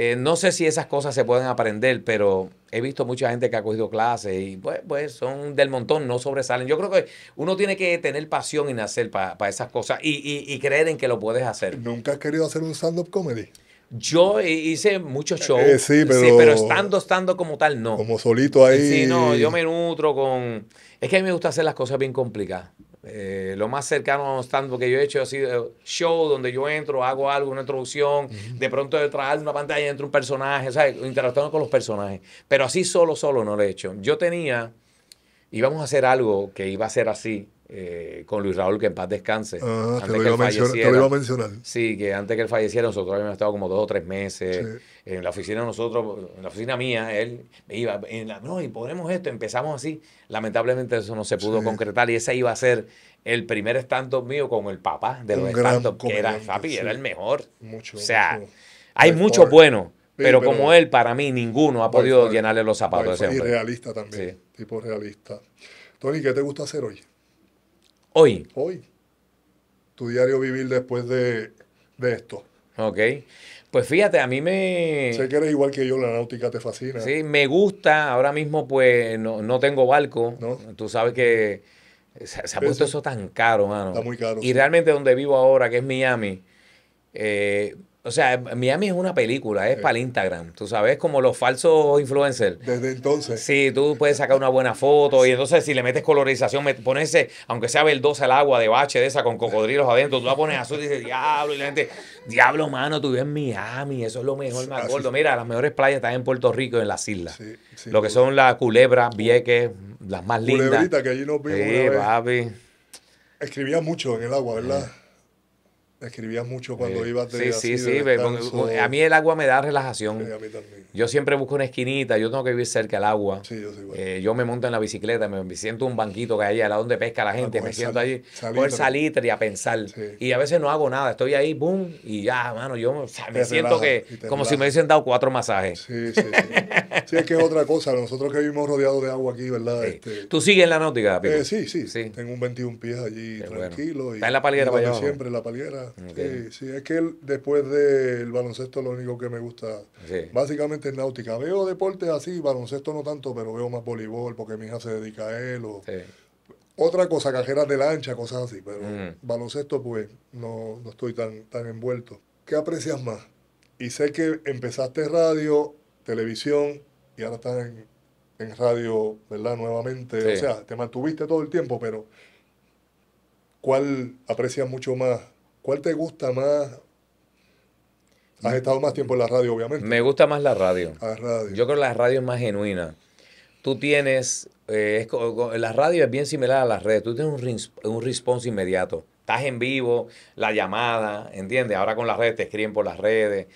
Eh, no sé si esas cosas se pueden aprender, pero he visto mucha gente que ha cogido clases y pues, pues son del montón, no sobresalen. Yo creo que uno tiene que tener pasión y nacer para esas cosas y, creer en que lo puedes hacer. ¿Nunca has querido hacer un stand-up comedy? Yo hice muchos eh, shows. Eh, sí, pero, sí, pero estando, estando como tal, no. Como solito ahí. Sí, no, yo me nutro con... Es que a mí me gusta hacer las cosas bien complicadas. Eh, lo más cercano a un stand que yo he hecho ha sido show donde yo entro, hago algo, una introducción, de pronto detrás de una pantalla entra un personaje, ¿sabes? Interactuando con los personajes. Pero así solo, solo no lo he hecho. Yo tenía, íbamos a hacer algo que iba a ser así, eh, con Luis Raúl, que en paz descanse. Ah, antes que él falleciera, a mencionar. Sí, que antes que él falleciera, nosotros habíamos estado como dos o tres meses. En la oficina nosotros, en la oficina mía, él me iba, no, y podremos esto, empezamos así. Lamentablemente eso no se pudo concretar y ese iba a ser el primer stand mío con el papá de los stand que era era el mejor. Mucho, o sea, hay muchos buenos. Pero, como él, para mí, ninguno ha podido llenarle los zapatos. Y realista también, tipo realista. Tony, ¿qué te gusta hacer hoy? Hoy. Tu diario vivir después de, esto. Ok. Pues fíjate, a mí me... Sé que eres igual que yo, la náutica te fascina. Sí, me gusta. Ahora mismo pues no, tengo barco. Tú sabes que se, ha puesto eso, tan caro, mano. Está muy caro. Y realmente donde vivo ahora, que es Miami, eh, o sea, Miami es una película, es para el Instagram. Tú sabes, como los falsos influencers. Desde entonces. Sí, tú puedes sacar una buena foto y entonces si le metes colorización, pones, aunque sea verdosa el agua de bache de esa con cocodrilos adentro, tú la pones azul y dices, diablo, y la gente, diablo, mano, tú vives en Miami, eso es lo mejor, me acuerdo. Mira, las mejores playas están en Puerto Rico, en las islas. lo que son las culebras, vieques, las más lindas. Culebrita, que allí no vimos. Sí, papi. Escribía mucho en el agua, ¿verdad? Escribías mucho cuando eh, ibas de Sí, sí, sí. a mí el agua me da relajación. Yo siempre busco una esquinita, yo tengo que vivir cerca al agua. Eh, yo me monto en la bicicleta, me siento un banquito que hay allá donde pesca la ah, gente, me siento allí, por salitre y a pensar. Y a veces no hago nada, estoy ahí, boom, y ya, mano, yo me siento que como si me hubiesen dado cuatro masajes. Sí, sí, sí. es que es otra cosa. Nosotros que vivimos rodeados de agua aquí, ¿verdad? Este, ¿Tú sigues en la náutica, eh, sí, sí, Tengo un 21 pies allí, tranquilo. Está en la para Siempre en la paliera Sí, es que después del baloncesto lo único que me gusta básicamente es náutica. Veo deportes así, baloncesto no tanto, pero veo más voleibol porque mi hija se dedica a él. O, Otra cosa, cajeras de lancha, cosas así, pero baloncesto pues no, estoy tan, tan envuelto. ¿Qué aprecias más? Y sé que empezaste radio, televisión y ahora estás en, radio, ¿verdad? Nuevamente. O sea, te mantuviste todo el tiempo, pero... ¿cuál aprecias mucho más ¿Cuál te gusta más? Has estado más tiempo en la radio, obviamente. Me gusta más la radio. Yo creo que la radio es más genuina. Tú tienes, eh, la radio es bien similar a las redes, tú tienes un, response inmediato. Estás en vivo, la llamada, ¿entiendes? Ahora con las redes te escriben por las redes.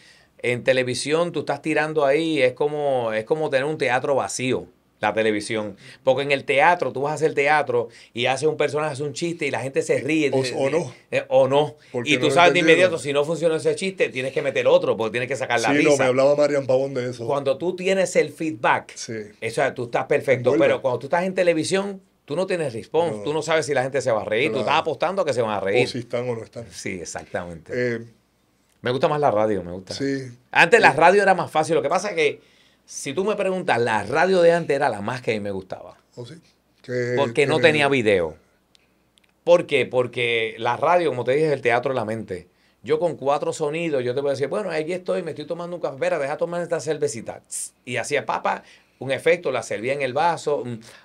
En televisión tú estás tirando ahí, es como, es como tener un teatro vacío la televisión. Porque en el teatro, tú vas a hacer teatro y haces un personaje, hace un chiste y la gente se ríe. O, no. o no. Eh, y tú sabes de inmediato, si no funciona ese chiste, tienes que meter otro, porque tienes que sacar la risa. no, me hablaba Marian Pavón de eso. Cuando tú tienes el feedback, eso, tú estás perfecto. Pero cuando tú estás en televisión, Tú no tienes response, tú no sabes si la gente se va a reír, tú estás apostando a que se van a reír. O si están o no están. Sí, exactamente. Eh, me gusta más la radio, me gusta. Antes la eh, radio era más fácil, lo que pasa es que si tú me preguntas, la radio de antes era la más que a mí me gustaba. Oh, sí. porque no tenía video. ¿Por qué? Porque la radio, como te dije, es el teatro de la mente. Yo con cuatro sonidos, yo te voy a decir, bueno, aquí estoy, me estoy tomando un café, espera, deja tomar esta cervecita. Y hacía papa, un efecto, la servía en el vaso.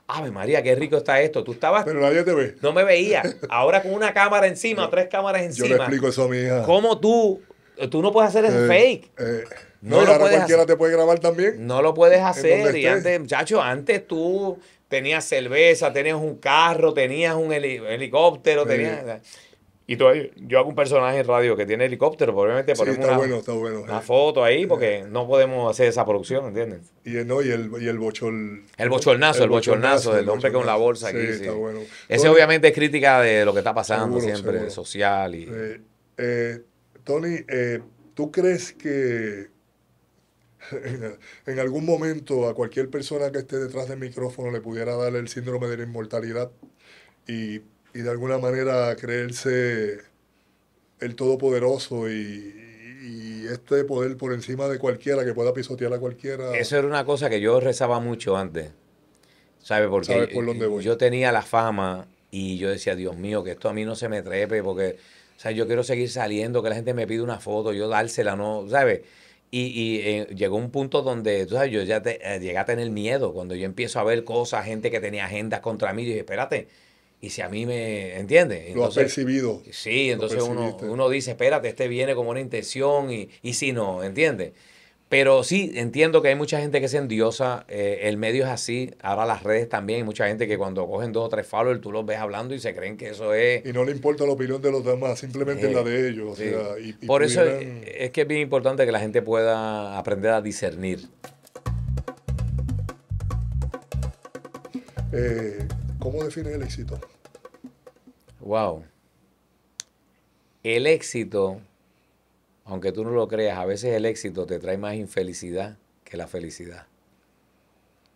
Ave María, qué rico está esto. Tú estabas. Pero nadie te ve. No me veía. Ahora con una cámara encima, tres cámaras encima. Yo le explico eso a mi hija. ¿Cómo tú? Tú no puedes hacer ese eh, fake. Eh, no, lo ahora cualquiera te puede grabar también. No lo puedes hacer. Y antes, muchacho, antes tú tenías cerveza, tenías un carro, tenías un helicóptero, tenías. Y yo hago un personaje en radio que tiene helicóptero, probablemente sí, ponemos una, eh. foto ahí eh. porque no podemos hacer esa producción, ¿entiendes? Y el, no, el, y el bochornazo, el, del hombre con la bolsa aquí. Sí, Ese obviamente es crítica de lo que está pasando siempre, social y... Eh, Tony, ¿tú crees que en, algún momento a cualquier persona que esté detrás del micrófono le pudiera dar el síndrome de la inmortalidad y, y de alguna manera creerse el todopoderoso y, y este poder por encima de cualquiera, que pueda pisotear a cualquiera. Eso era una cosa que yo rezaba mucho antes. Porque ¿Sabe por dónde yo tenía la fama y yo decía, Dios mío, que esto a mí no se me trepe, porque, o sea, yo quiero seguir saliendo, que la gente me pide una foto, yo dársela, ¿no? ¿Sabes? Y, y eh, llegó un punto donde, tú sabes, yo ya te, eh, llegué a tener miedo cuando yo empiezo a ver cosas, gente que tenía agendas contra mí, yo dije, espérate, y si a mí me, entiende lo has percibido. Sí, entonces uno, uno, dice, espérate, este viene como una intención y, y si no, ¿entiendes? Pero sí, entiendo que hay mucha gente que es endiosa, eh, el medio es así, ahora las redes también, hay mucha gente que cuando cogen dos o tres followers tú los ves hablando y se creen que eso es... Y no le importa la opinión de los demás, simplemente la de ellos. y, Por eso es, que es bien importante que la gente pueda aprender a discernir. Eh, ¿Cómo defines el éxito? Wow. El éxito aunque tú no lo creas, a veces el éxito te trae más infelicidad que la felicidad.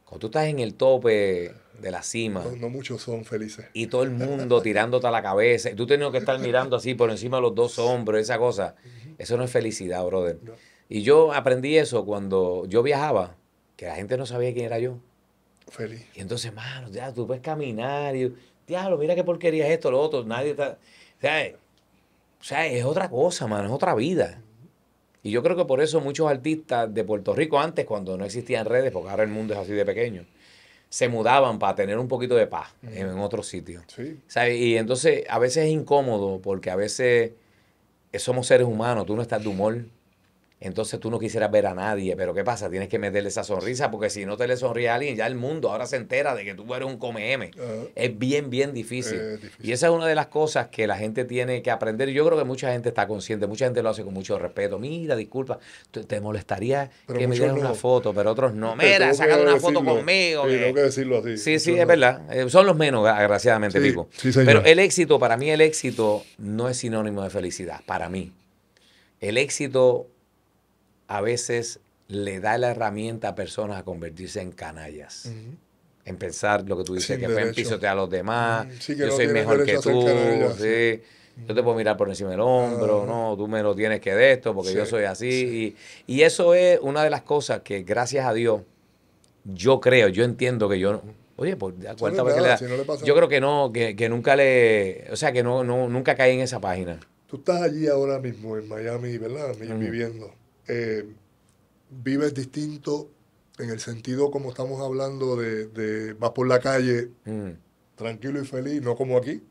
Cuando tú estás en el tope de la cima. No, muchos son felices. Y todo el mundo tirándote a la cabeza. Y tú tienes que estar mirando así por encima de los dos hombros, esa cosa. Eso no es felicidad, brother. Y yo aprendí eso cuando yo viajaba, que la gente no sabía quién era yo. Feliz. Y entonces, mano, ya tú puedes caminar. Y, diablo, mira qué porquería es esto, lo otro. Nadie está. O sea, es otra cosa, man. es otra vida. Y yo creo que por eso muchos artistas de Puerto Rico antes, cuando no existían redes, porque ahora el mundo es así de pequeño, se mudaban para tener un poquito de paz en, otro sitio. Sí. Y entonces a veces es incómodo porque a veces somos seres humanos, tú no estás de humor entonces tú no quisieras ver a nadie. Pero ¿qué pasa? Tienes que meterle esa sonrisa, porque si no te le sonríe a alguien, ya el mundo ahora se entera de que tú eres un come M. Ah. es bien, bien difícil. Y esa es una de las cosas que la gente tiene que aprender. Yo creo que mucha gente está consciente, mucha gente lo hace con mucho respeto. Mira, disculpa, te molestaría que me dieras una foto, pero otros no. Mira, sacan una foto conmigo. Sí, tengo que decirlo así. Sí, sí, es verdad. Eh, son los menos, agraciadamente, sí, pero el éxito, para mí el éxito no es sinónimo de felicidad, para mí. El éxito a veces le da la herramienta a personas a convertirse en canallas. En pensar lo que tú dices, que pueden pisotear a los demás, yo soy mejor que tú, yo te puedo mirar por encima del hombro, no, tú me lo tienes que de esto porque yo soy así. Y, eso es una de las cosas que, gracias a Dios, yo creo, yo entiendo que yo... Oye, pues, yo creo que no, que, que, nunca le... O sea, que no, no, nunca caí en esa página. Tú estás allí ahora mismo, en Miami, ¿verdad? Viviendo eh, vives distinto en el sentido como estamos hablando de, vas por la calle mm. tranquilo y feliz, no como aquí.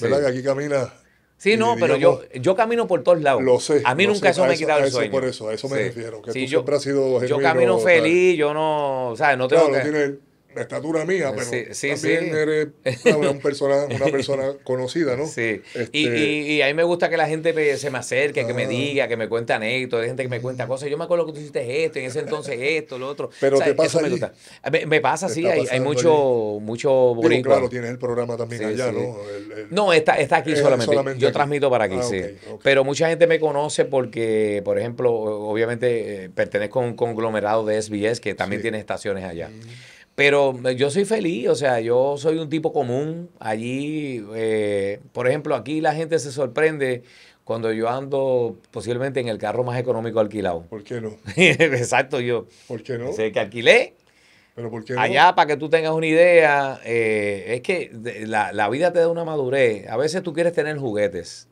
¿Verdad? Que aquí caminas. Sí, no, pero yo, yo camino por todos lados. Lo sé. A mí nunca eso me ha quitado el sueño. por eso, a eso me refiero. Que yo, siempre has sido Yo camino feliz, yo no, o sea, no tengo que... Tiene, la estatura mía, pero también eres una persona, conocida, ¿no? Sí. Este, y, y, a mí me gusta que la gente se me acerque, que me ah. diga, que me cuente anécdotas, hay gente que me cuenta cosas. Yo me acuerdo que tú hiciste esto, en ese entonces esto, lo otro. Pero te pasa me, pasa, sí, hay, mucho, mucho claro, tienes el programa también allá, ¿no? No, está, está aquí eh, solamente. Yo transmito para aquí, ah, sí. Pero mucha gente me conoce porque, por ejemplo, obviamente eh, pertenezco a un conglomerado de SBS que también tiene estaciones allá. Mm. Pero yo soy feliz, o sea, yo soy un tipo común. Allí, eh, por ejemplo, aquí la gente se sorprende cuando yo ando posiblemente en el carro más económico alquilado. ¿Por qué no? Exacto, yo. ¿Por qué no? Sé que alquilé. ¿Pero por qué no? Allá, para que tú tengas una idea, eh, es que la, vida te da una madurez. A veces tú quieres tener juguetes.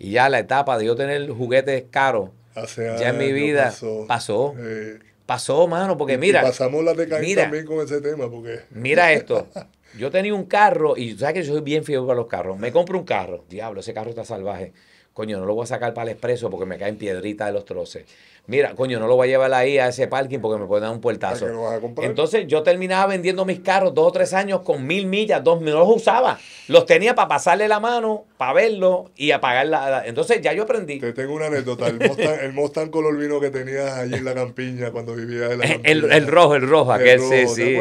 Y ya la etapa de yo tener juguetes caros, ya en mi vida pasó. Eh, Pasó, mano, porque mira. pasamos la de también con ese tema, porque. Mira esto. Yo tenía un carro y tú sabes que yo soy bien fiel para los carros. Me compro un carro. Diablo, ese carro está salvaje. Coño, no lo voy a sacar para el expreso porque me caen piedritas de los troces mira, coño, no lo voy a llevar ahí a ese parking porque me pueden dar un puertazo. Entonces yo terminaba vendiendo mis carros dos o tres años con mil millas, dos mil, no los usaba. Los tenía para pasarle la mano, para verlo y apagar la, Entonces ya yo aprendí. Te tengo una anécdota. El Mustang, el color vino que tenías allí en la campiña cuando vivía en la campiña. El, el rojo, el rojo, aquel sí, sí.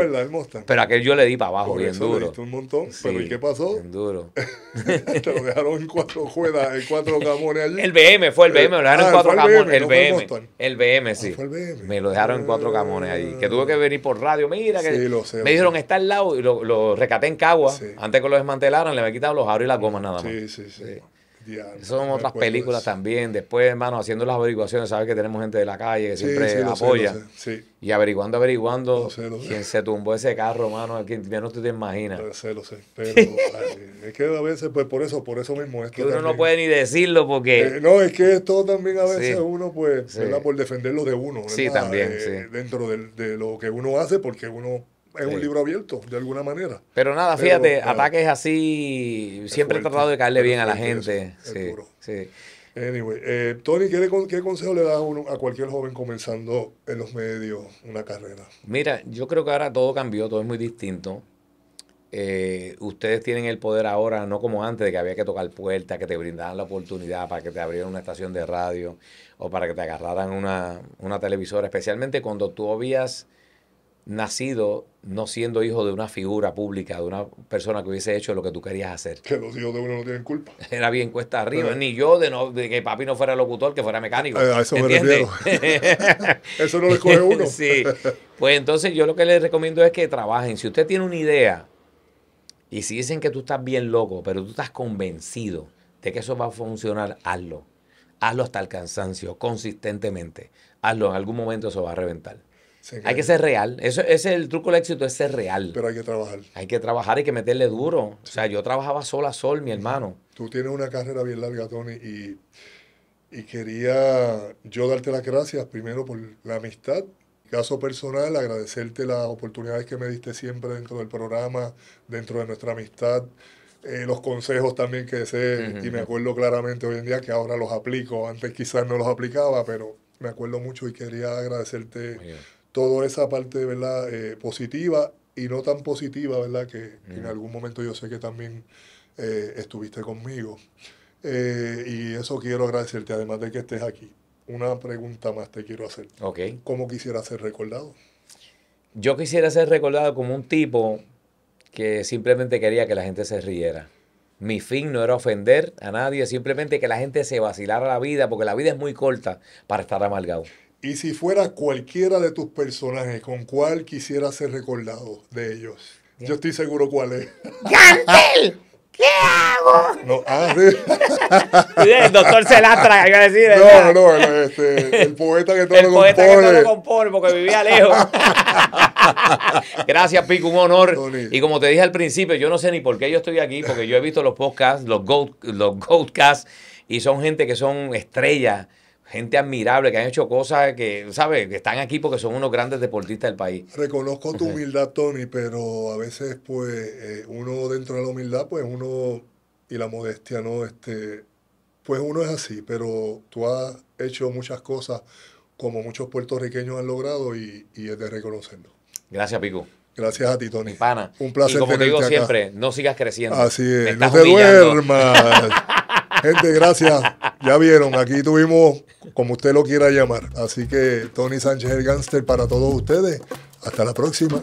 Pero aquel yo le di para abajo, bien duro. Le un montón, pero ¿y qué pasó? Bien duro. Te lo dejaron en cuatro juegas, en cuatro camones allí. El BM fue el BM, lo dejaron en ah, cuatro camones. El BM. El BM, ah, sí. Me lo dejaron en cuatro camones ahí. Que tuve que venir por radio. Mira, que me dijeron, está al lado y lo, lo rescaté en Cagua. Antes que lo desmantelaran, le me quitado los aros y las gomas nada más. Sí, sí, sí. Son otras películas también. Después, hermano, haciendo las averiguaciones, sabes que tenemos gente de la calle que siempre apoya. Y averiguando, averiguando, quien se tumbó ese carro, hermano, ya no te, te imaginas. sé. Pero es que a veces, pues por eso, por eso mismo. Esto que uno no puede ni decirlo porque. Eh, no, es que esto también a veces uno, pues, ¿verdad? Por defenderlo de uno. Sí, también. Eh, dentro de lo que uno hace, porque uno es un libro abierto, de alguna manera. Pero nada, fíjate, ataques así, siempre he tratado de caerle bien a la gente. Eso, sí, sí. Anyway, eh, Tony, ¿qué, consejo le das a, a, cualquier joven comenzando en los medios una carrera? Mira, yo creo que ahora todo cambió, todo es muy distinto. Eh, ustedes tienen el poder ahora, no como antes, de que había que tocar puertas, que te brindaran la oportunidad para que te abrieran una estación de radio o para que te agarraran una, una televisora, especialmente cuando tú habías nacido no siendo hijo de una figura pública, de una persona que hubiese hecho lo que tú querías hacer. Que los hijos de uno no tienen culpa. Era bien cuesta arriba, ni yo de, no, de que papi no fuera locutor, que fuera mecánico. Eh, eso me refiero. eso no lo coge uno. Pues entonces yo lo que les recomiendo es que trabajen. Si usted tiene una idea y si dicen que tú estás bien loco, pero tú estás convencido de que eso va a funcionar, hazlo. Hazlo hasta el cansancio, consistentemente. Hazlo, en algún momento eso va a reventar hay que ser real. Eso, ese es el truco del éxito, es ser real. Pero hay que trabajar. Hay que trabajar, hay que meterle duro. O sea, yo trabajaba sola, sol, mi hermano. Tú tienes una carrera bien larga, Tony, y, y quería yo darte las gracias primero por la amistad. Caso personal, agradecerte las oportunidades que me diste siempre dentro del programa, dentro de nuestra amistad. Eh, los consejos también que sé, y me acuerdo claramente hoy en día que ahora los aplico. Antes quizás no los aplicaba, pero me acuerdo mucho y quería agradecerte toda esa parte, ¿verdad? Eh, positiva y no tan positiva, ¿verdad? Que, en mm. algún momento yo sé que también eh, estuviste conmigo. Eh, y eso quiero agradecerte, además de que estés aquí. Una pregunta más te quiero hacer. ¿Cómo quisiera ser recordado? Yo quisiera ser recordado como un tipo que simplemente quería que la gente se riera. Mi fin no era ofender a nadie, simplemente que la gente se vacilara la vida, porque la vida es muy corta para estar amargado. Y si fuera cualquiera de tus personajes, ¿con cuál quisieras ser recordado de ellos? Yo estoy seguro cuál es. ¡Gantel! ¿Qué hago? No, ah, sí. el doctor Celastra, iba a decir. No, no, no este, el poeta que todo lo compone. El poeta que todo lo compone porque vivía lejos. Gracias, Pico, un honor. Y como te dije al principio, yo no sé ni por qué yo estoy aquí, porque yo he visto los podcasts, los, gold, los y son gente que son estrellas gente admirable que han hecho cosas que, ¿sabes? Que están aquí porque son unos grandes deportistas del país. Reconozco tu humildad, Tony, pero a veces, pues, eh, uno dentro de la humildad, pues, uno y la modestia, ¿no? Este, pues uno es así, pero tú has hecho muchas cosas como muchos puertorriqueños han logrado y, y es de reconocerlo. Gracias, Pico. Gracias a ti, Tony. pana. Un placer. Y como te digo siempre, no sigas creciendo. Así es, no te duermas. Gente, gracias. Ya vieron, aquí tuvimos, como usted lo quiera llamar. Así que Tony Sánchez el Gánster para todos ustedes. Hasta la próxima.